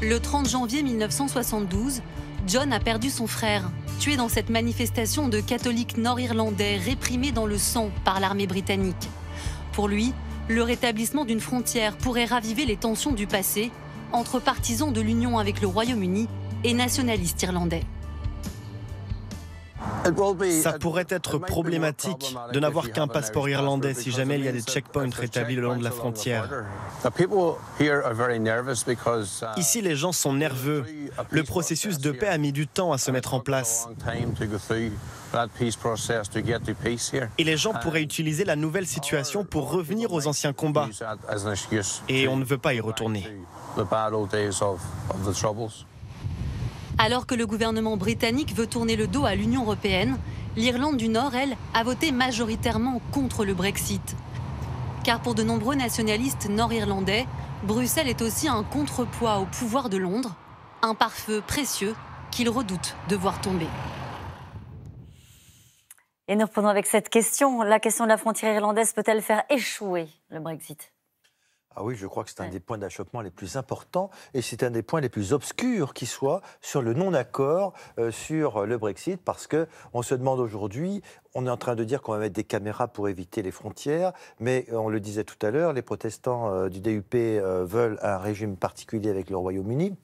le 30 janvier 1972, John a perdu son frère, tué dans cette manifestation de catholiques nord-irlandais réprimés dans le sang par l'armée britannique. Pour lui, le rétablissement d'une frontière pourrait raviver les tensions du passé entre partisans de l'union avec le Royaume-Uni et nationalistes irlandais. Ça pourrait être problématique de n'avoir qu'un passeport irlandais si jamais il y a des checkpoints rétablis le long de la frontière. Ici, les gens sont nerveux. Le processus de paix a mis du temps à se mettre en place. Et les gens pourraient utiliser la nouvelle situation pour revenir aux anciens combats. Et on ne veut pas y retourner. Alors que le gouvernement britannique veut tourner le dos à l'Union européenne, l'Irlande du Nord, elle, a voté majoritairement contre le Brexit. Car pour de nombreux nationalistes nord-irlandais, Bruxelles est aussi un contrepoids au pouvoir de Londres, un pare-feu précieux qu'ils redoutent de voir tomber. Et nous reprenons avec cette question. La question de la frontière irlandaise peut-elle faire échouer le Brexit ah oui, je crois que c'est un des points d'achoppement les plus importants et c'est un des points les plus obscurs qui soit sur le non-accord euh, sur le Brexit parce que on se demande aujourd'hui, on est en train de dire qu'on va mettre des caméras pour éviter les frontières, mais euh, on le disait tout à l'heure, les protestants euh, du DUP veulent un régime particulier avec le Royaume-Uni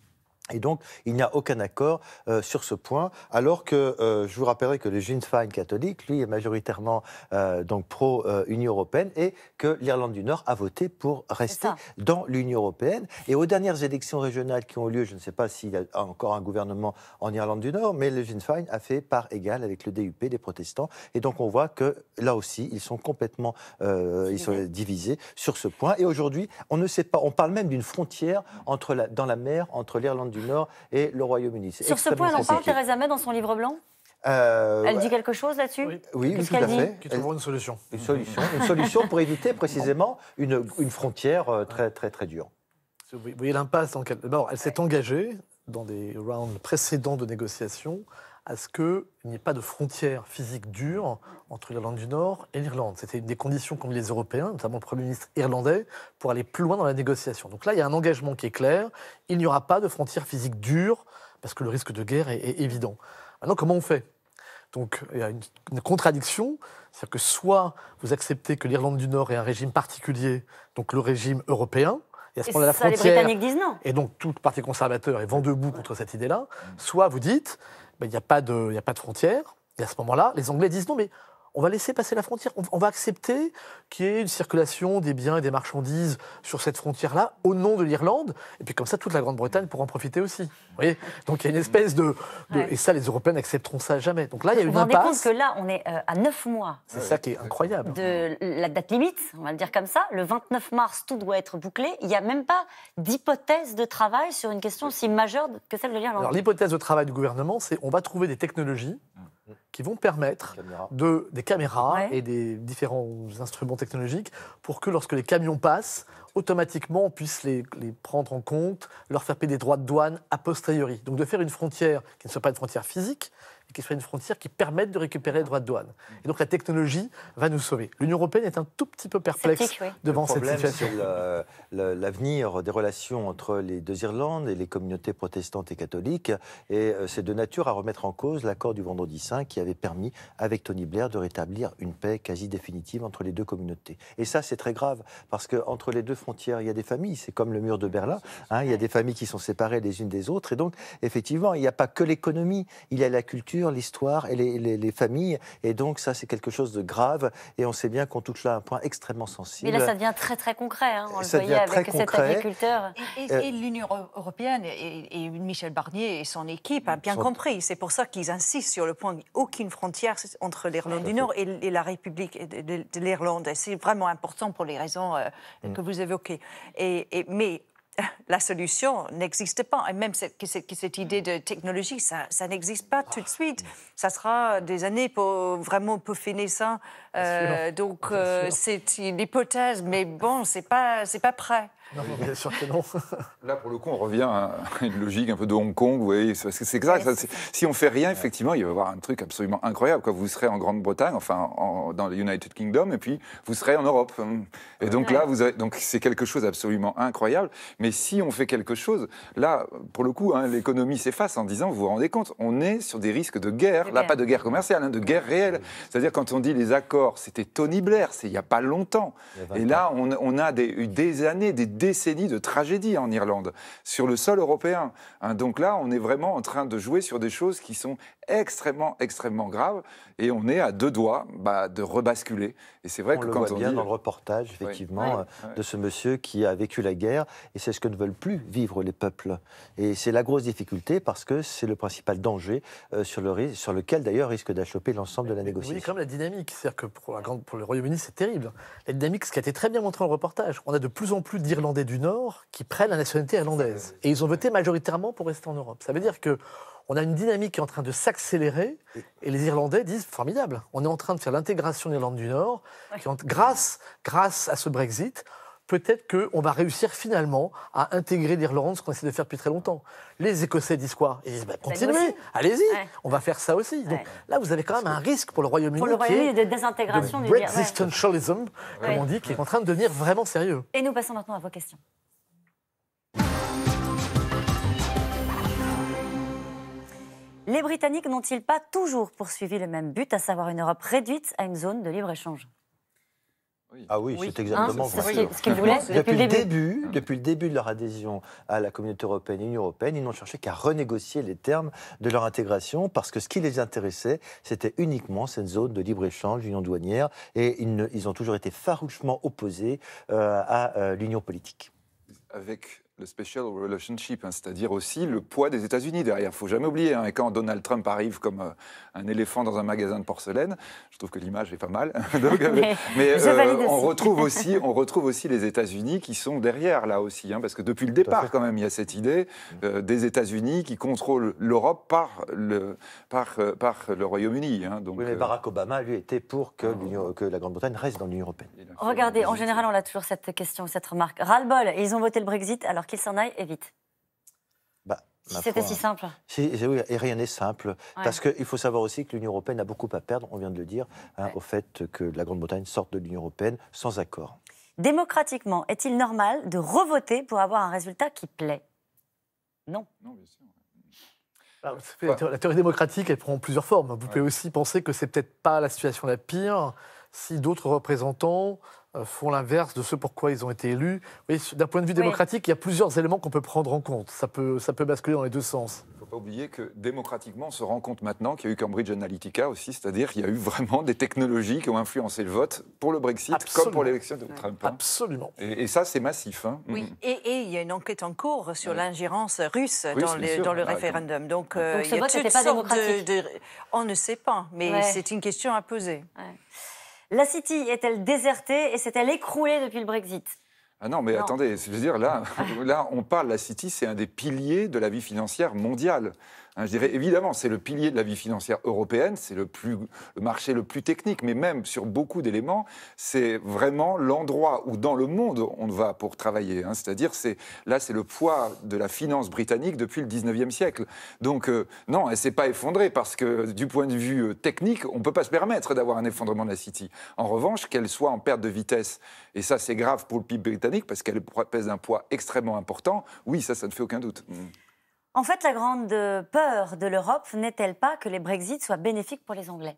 et donc, il n'y a aucun accord euh, sur ce point, alors que euh, je vous rappellerai que le Sinn fine catholique, lui, est majoritairement euh, donc pro-Union européenne et que l'Irlande du Nord a voté pour rester dans l'Union européenne. Et aux dernières élections régionales qui ont lieu, je ne sais pas s'il y a encore un gouvernement en Irlande du Nord, mais le Sinn fine a fait part égale avec le DUP des protestants. Et donc, on voit que là aussi, ils sont complètement ils sont divisés sur ce point. Et aujourd'hui, on ne sait pas, on parle même d'une frontière entre la, dans la mer entre l'Irlande du Nord et le Royaume-Uni. Sur ce point, elle en parle, Theresa May, dans son livre blanc euh, elle dit quelque chose là-dessus Oui, oui tout à fait. Qu'il trouveront une solution. Une solution, une solution pour éviter précisément une, frontière euh, très, très, très dure. Vous voyez l'impasse elle s'est engagée dans des rounds précédents de négociations à ce qu'il n'y ait pas de frontières physique dure entre l'Irlande du Nord et l'Irlande. C'était une des conditions qu'ont mis les Européens, notamment le Premier ministre irlandais, pour aller plus loin dans la négociation. Donc là, il y a un engagement qui est clair. Il n'y aura pas de frontières physique dure parce que le risque de guerre est, évident. Maintenant, comment on fait donc il y a une, contradiction, c'est-à-dire que soit vous acceptez que l'Irlande du Nord ait un régime particulier, donc le régime européen, et à ce moment-là, la frontière. Et donc, tout le Parti conservateur est vent debout contre cette idée-là. Mm. Soit vous dites, il n'y a, pas de, y frontières. Et à ce moment-là, les Anglais disent non, mais on va laisser passer la frontière. On, va accepter qu'il y ait une circulation des biens et des marchandises sur cette frontière-là au nom de l'Irlande. Et puis comme ça, toute la Grande-Bretagne pourra en profiter aussi. Vous voyez Donc il y a une espèce de, Et ça, les Européens n'accepteront ça jamais. Donc là, il y a une impasse. Vous rendez compte que là, on est euh, à 9 mois. C'est ça qui est incroyable. De la date limite, on va le dire comme ça. Le 29 mars, tout doit être bouclé. Il n'y a même pas d'hypothèse de travail sur une question aussi majeure que celle de l'Irlande. Alors l'hypothèse de travail du gouvernement, c'est on va trouver des technologies mm qui vont permettre des caméras et des différents instruments technologiques pour que lorsque les camions passent, automatiquement on puisse les, prendre en compte, leur faire payer des droits de douane a posteriori. Donc de faire une frontière qui ne soit pas une frontière physique, qui soit une frontière qui permette de récupérer les droits de douane. Et donc la technologie va nous sauver. L'Union européenne est un tout petit peu perplexe devant cette situation. L'avenir des relations entre les deux Irlandes et les communautés protestantes et catholiques, et euh, c'est de nature à remettre en cause l'accord du vendredi saint qui avait permis, avec Tony Blair, de rétablir une paix quasi définitive entre les deux communautés. Et ça, c'est très grave, parce qu'entre les deux frontières, il y a des familles. C'est comme le mur de Berlin. Hein. il y a des familles qui sont séparées les unes des autres. Et donc, effectivement, il n'y a pas que l'économie, il y a la culture l'histoire et les, familles. Et donc, ça, c'est quelque chose de grave. Et on sait bien qu'on touche là un point extrêmement sensible. Mais là, ça devient très, très concret. Hein. On le voyait avec cet agriculteur. Et, euh, l'Union européenne et, Michel Barnier et son équipe ont bien compris. C'est pour ça qu'ils insistent sur le point aucune frontière entre l'Irlande du Nord et, la République de, de, l'Irlande. C'est vraiment important pour les raisons euh, mm. que vous évoquez. et, mais la solution n'existe pas. Et même cette, idée de technologie, ça, n'existe pas tout de suite. Ça sera des années pour vraiment peaufiner ça. Euh, donc, euh, c'est une hypothèse, mais bon, c'est pas, c'est pas prêt. Non, bien sûr que non. Là, pour le coup, on revient à une logique un peu de Hong Kong, vous voyez, c'est exact. Ça, si on fait rien, effectivement, il va y avoir un truc absolument incroyable. Quoi. Vous serez en Grande-Bretagne, enfin, dans le United Kingdom, et puis vous serez en Europe. Et donc là, vous donc c'est quelque chose absolument incroyable. Mais si on fait quelque chose, là, pour le coup, hein, l'économie s'efface en disant, vous vous rendez compte, on est sur des risques de guerre. Là, pas de guerre commerciale, hein, de guerre réelle. C'est-à-dire quand on dit les accords, c'était Tony Blair, c'est il n'y a pas longtemps. et là, on, a eu des années, des décennies de tragédies en Irlande, sur le sol européen. Hein, donc là, on est vraiment en train de jouer sur des choses qui sont extrêmement, extrêmement grave. Et on est à deux doigts bah, de rebasculer. Et c'est vrai on que le voit bien dans le reportage, effectivement, euh, de ce monsieur qui a vécu la guerre. Et c'est ce que ne veulent plus vivre les peuples. Et c'est la grosse difficulté parce que c'est le principal danger euh, sur, le, sur lequel, d'ailleurs, risque d'achoper l'ensemble de la négociation. Oui, quand même la dynamique. C'est-à-dire que pour, pour le Royaume-Uni, c'est terrible. La dynamique, ce qui a été très bien montré dans reportage, on a de plus en plus d'Irlandais du Nord qui prennent la nationalité irlandaise. Et ils ont voté majoritairement pour rester en Europe. Ça veut dire que on a une dynamique qui est en train de s'accélérer et les Irlandais disent formidable, on est en train de faire l'intégration d'Irlande du Nord, qui, grâce, grâce à ce Brexit, peut-être qu'on va réussir finalement à intégrer l'Irlande, ce qu'on essaie de faire depuis très longtemps. Les Écossais disent quoi Ils disent bah, bah, continuez, allez-y, on va faire ça aussi. Donc là, vous avez quand même un risque pour le Royaume-Uni. Pour le Royaume-Uni de désintégration du Brexit, comme on dit, qui est en train de devenir vraiment sérieux. Et nous passons maintenant à vos questions. Les Britanniques n'ont-ils pas toujours poursuivi le même but, à savoir une Europe réduite à une zone de libre-échange ah oui, c'est exactement hein, ce qu'ils voulaient depuis, le début. Hein. Depuis le début de leur adhésion à la communauté européenne et l'Union européenne, ils n'ont cherché qu'à renégocier les termes de leur intégration parce que ce qui les intéressait, c'était uniquement cette zone de libre-échange, l'union douanière, et ils, ont toujours été farouchement opposés euh, à euh, l'union politique. Avec le special relationship, hein, c'est-à-dire aussi le poids des États-Unis derrière. Il ne faut jamais oublier. Hein, et quand Donald Trump arrive comme euh, un éléphant dans un magasin de porcelaine, je trouve que l'image est pas mal. Euh, mais, euh, on, retrouve aussi, on retrouve aussi les États-Unis qui sont derrière là aussi. Hein, parce que depuis le départ, quand même, il y a cette idée des États-Unis qui contrôlent l'Europe par le, par le Royaume-Uni. donc, oui, mais Barack Obama, lui, était pour que, ah. que la Grande-Bretagne reste dans l'Union européenne. Regardez, en général, on a toujours cette question, cette remarque. Ras-le-bol, ils ont voté le Brexit, alors qu'il s'en aille et vite. Bah, si c'était si simple. Hein. et rien n'est simple. Parce qu'il faut savoir aussi que l'Union européenne a beaucoup à perdre, on vient de le dire, hein, au fait que la Grande-Bretagne sorte de l'Union européenne sans accord. Démocratiquement, est-il normal de revoter pour avoir un résultat qui plaît Non. la théorie démocratique, elle prend plusieurs formes. Vous pouvez aussi penser que c'est peut-être pas la situation la pire si d'autres représentants euh, font l'inverse de ce pourquoi ils ont été élus. D'un point de vue démocratique, il y a plusieurs éléments qu'on peut prendre en compte. Ça peut, ça peut basculer dans les deux sens. Il ne faut pas oublier que démocratiquement, on se rend compte maintenant qu'il y a eu Cambridge Analytica aussi, c'est-à-dire qu'il y a eu vraiment des technologies qui ont influencé le vote pour le Brexit comme pour l'élection de Trump. Hein. Absolument. Et, ça, c'est massif. Hein. Oui, mm. et, il y a une enquête en cours sur l'ingérence russe, dans, le, bah, référendum. Donc, euh, il y a pas démocratique de, On ne sait pas, mais c'est une question à poser. La City est-elle désertée et s'est-elle écroulée depuis le Brexit ah non, mais attendez, je veux dire, là, là, on parle, la City, c'est un des piliers de la vie financière mondiale. Hein, je dirais, évidemment, c'est le pilier de la vie financière européenne, c'est le, plus, le marché le plus technique, mais même sur beaucoup d'éléments, c'est vraiment l'endroit où dans le monde on va pour travailler. Hein. C'est-à-dire, là, c'est le poids de la finance britannique depuis le 19e siècle. Donc, euh, non, elle ne s'est pas effondrée parce que du point de vue euh, technique, on ne peut pas se permettre d'avoir un effondrement de la City. En revanche, qu'elle soit en perte de vitesse, et ça, c'est grave pour le PIB britannique parce qu'elle pèse un poids extrêmement important, oui, ça, ça ne fait aucun doute. Mmh. En fait, la grande euh, peur de l'Europe n'est-elle pas que les Brexit soient bénéfiques pour les Anglais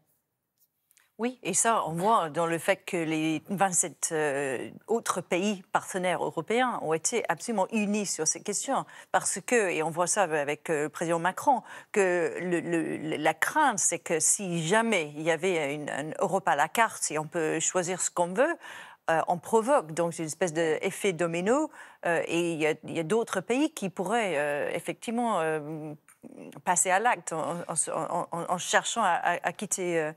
oui, et ça, on voit dans le fait que les 27 euh, autres pays partenaires européens ont été absolument unis sur ces questions, parce que, et on voit ça avec euh, le président Macron, que la crainte, c'est que si jamais il y avait une, Europe à la carte, si on peut choisir ce qu'on veut, on provoque donc une espèce d'effet domino euh, et il y a, d'autres pays qui pourraient euh, effectivement euh, passer à l'acte en, cherchant à, quitter,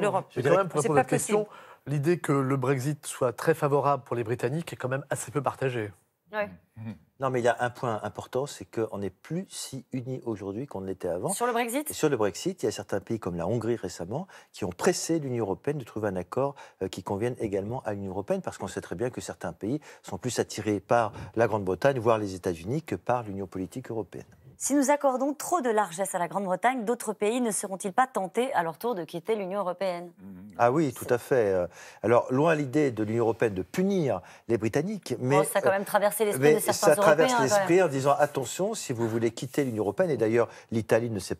l'Europe. C'est quand même, pour répondre à la question, l'idée que le Brexit soit très favorable pour les Britanniques est quand même assez peu partagée. Mmh, mmh. Non, mais il y a un point important, c'est qu'on n'est plus si unis aujourd'hui qu'on ne l'était avant. Sur le Brexit Sur le Brexit, il y a certains pays comme la Hongrie récemment qui ont pressé l'Union européenne de trouver un accord euh, qui convienne également à l'Union européenne, parce qu'on sait très bien que certains pays sont plus attirés par la Grande-Bretagne, voire les États-Unis, que par l'Union politique européenne. Si nous accordons trop de largesse à la Grande-Bretagne, d'autres pays ne seront-ils pas tentés à leur tour de quitter l'Union européenne mmh. Ah oui, tout à fait. Euh, alors, loin l'idée de l'Union européenne de punir les Britanniques, mais... ça a quand même traversé l'esprit de certains Européens. Ça traverse l'esprit en disant, attention, si vous voulez quitter l'Union européenne, et d'ailleurs, l'Italie ne s'y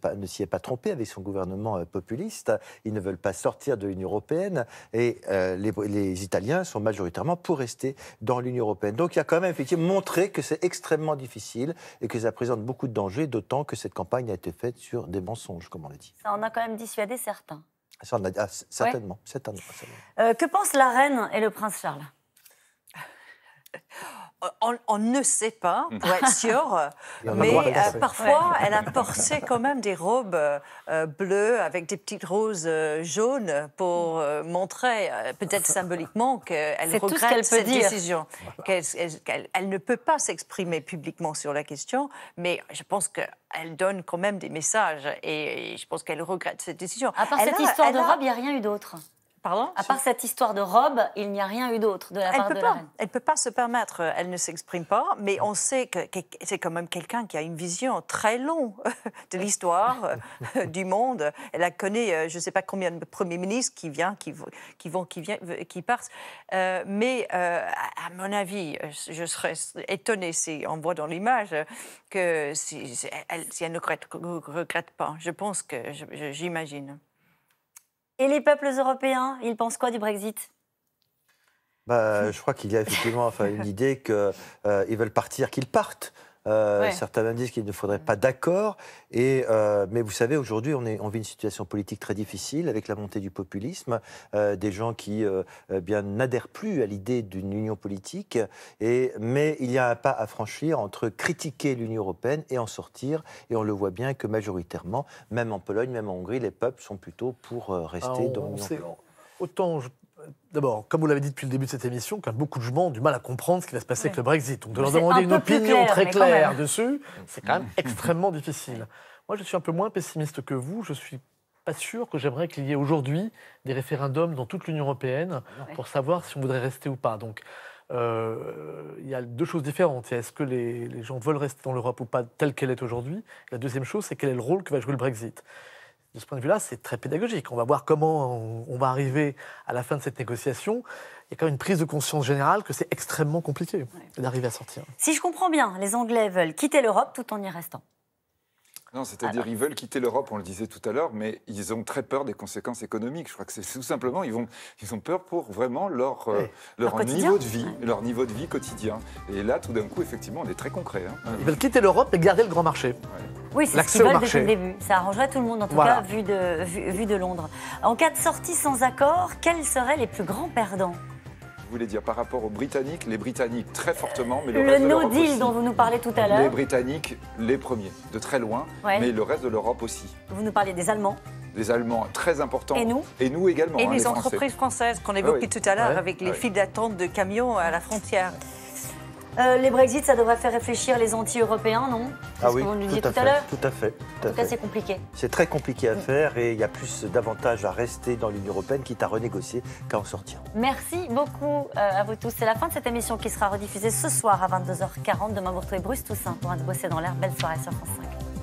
est, pas trompée avec son gouvernement euh, populiste, ils ne veulent pas sortir de l'Union européenne, et euh, les, les Italiens sont majoritairement pour rester dans l'Union européenne. Donc, il y a quand même, effectivement, montré que c'est extrêmement difficile et que ça présente beaucoup de dangers d'autant que cette campagne a été faite sur des mensonges, comme on l'a dit. Ça en a quand même dissuadé certains. certainement. que pensent la reine et le prince Charles on, ne sait pas, mm. pour être sûr, mais euh, parfois, elle a porté quand même des robes euh, euh, bleues avec des petites roses jaunes pour mm. montrer, peut-être symboliquement, qu'elle regrette cette décision. Qu'elle elle ne peut pas s'exprimer publiquement sur la question, mais je pense qu'elle donne quand même des messages et, je pense qu'elle regrette cette décision. À part cette histoire de robe, il n'y a rien eu d'autre à part cette histoire de robe, il n'y a rien eu d'autre de la elle part de la reine. Elle ne peut pas se permettre, elle ne s'exprime pas, mais on sait que, c'est quand même quelqu'un qui a une vision très longue de l'histoire euh, du monde. Elle a connaît, euh, je ne sais pas combien de premiers ministres qui viennent, qui, qui vont, qui, viennent, qui partent. Euh, mais à mon avis, je serais étonnée si on voit dans l'image que si, elle, ne regrette pas. Je pense que, j'imagine. Et les peuples européens, ils pensent quoi du Brexit bah, Je crois qu'il y a effectivement une idée qu'ils euh, veulent partir, qu'ils partent. Euh, certains disent qu'il ne faudrait mm. pas d'accord. Et euh, mais vous savez, aujourd'hui, on, vit une situation politique très difficile avec la montée du populisme, euh, des gens qui bien n'adhèrent plus à l'idée d'une union politique. Et mais il y a un pas à franchir entre critiquer l'Union européenne et en sortir. Et on le voit bien que majoritairement, même en Pologne, même en Hongrie, les peuples sont plutôt pour rester ah, dans l'Union. Autant d'abord, comme vous l'avez dit depuis le début de cette émission, quand beaucoup de gens ont du mal à comprendre ce qui va se passer avec le Brexit. Donc de leur demander une opinion très claire dessus, c'est quand même extrêmement difficile. Moi, je suis un peu moins pessimiste que vous. Je ne suis pas sûr que j'aimerais qu'il y ait aujourd'hui des référendums dans toute l'Union européenne pour savoir si on voudrait rester ou pas. Donc, euh, il y a deux choses différentes. Est-ce que les, gens veulent rester dans l'Europe ou pas telle qu'elle est aujourd'hui La deuxième chose, c'est quel est le rôle que va jouer le Brexit de ce point de vue-là, c'est très pédagogique. On va voir comment on, va arriver à la fin de cette négociation. Il y a quand même une prise de conscience générale que c'est extrêmement compliqué d'arriver à sortir. Si je comprends bien, les Anglais veulent quitter l'Europe tout en y restant. Non, c'est-à-dire ah. ils veulent quitter l'Europe, on le disait tout à l'heure, mais ils ont très peur des conséquences économiques. Je crois que c'est tout simplement, ils, vont, ont peur pour vraiment leur, euh, leur, niveau de vie, leur niveau de vie quotidien. Et là, tout d'un coup, effectivement, on est très concret. Hein. Ils veulent quitter l'Europe et garder le grand marché. Oui, c'est ce qu'ils marché. depuis le début. Ça arrangerait tout le monde, en tout cas, vu de, vu de Londres. En cas de sortie sans accord, quels seraient les plus grands perdants dire par rapport aux Britanniques, les Britanniques très fortement, mais le, reste no de l'Europe aussi. dont vous nous parlez tout à l'heure. Les Britanniques, les premiers, de très loin, mais le reste de l'Europe aussi. Vous nous parlez des Allemands des Allemands très importants. Et nous Et nous également. Et hein, les, entreprises françaises qu'on ah évoquait tout à l'heure avec les files d'attente de camions à la frontière. Euh, les Brexit, ça devrait faire réfléchir les anti-européens, non ah oui, tout, à, fait, Tout à fait. c'est compliqué. C'est très compliqué à mm. faire et il y a plus d'avantages à rester dans l'Union européenne, quitte à renégocier, qu'à en sortir. Merci beaucoup euh, à vous tous. C'est la fin de cette émission qui sera rediffusée ce soir à 22h40. Demain, vous retrouvez Bruce Toussaint pour un bosser dans l'air. Belle soirée sur France 5.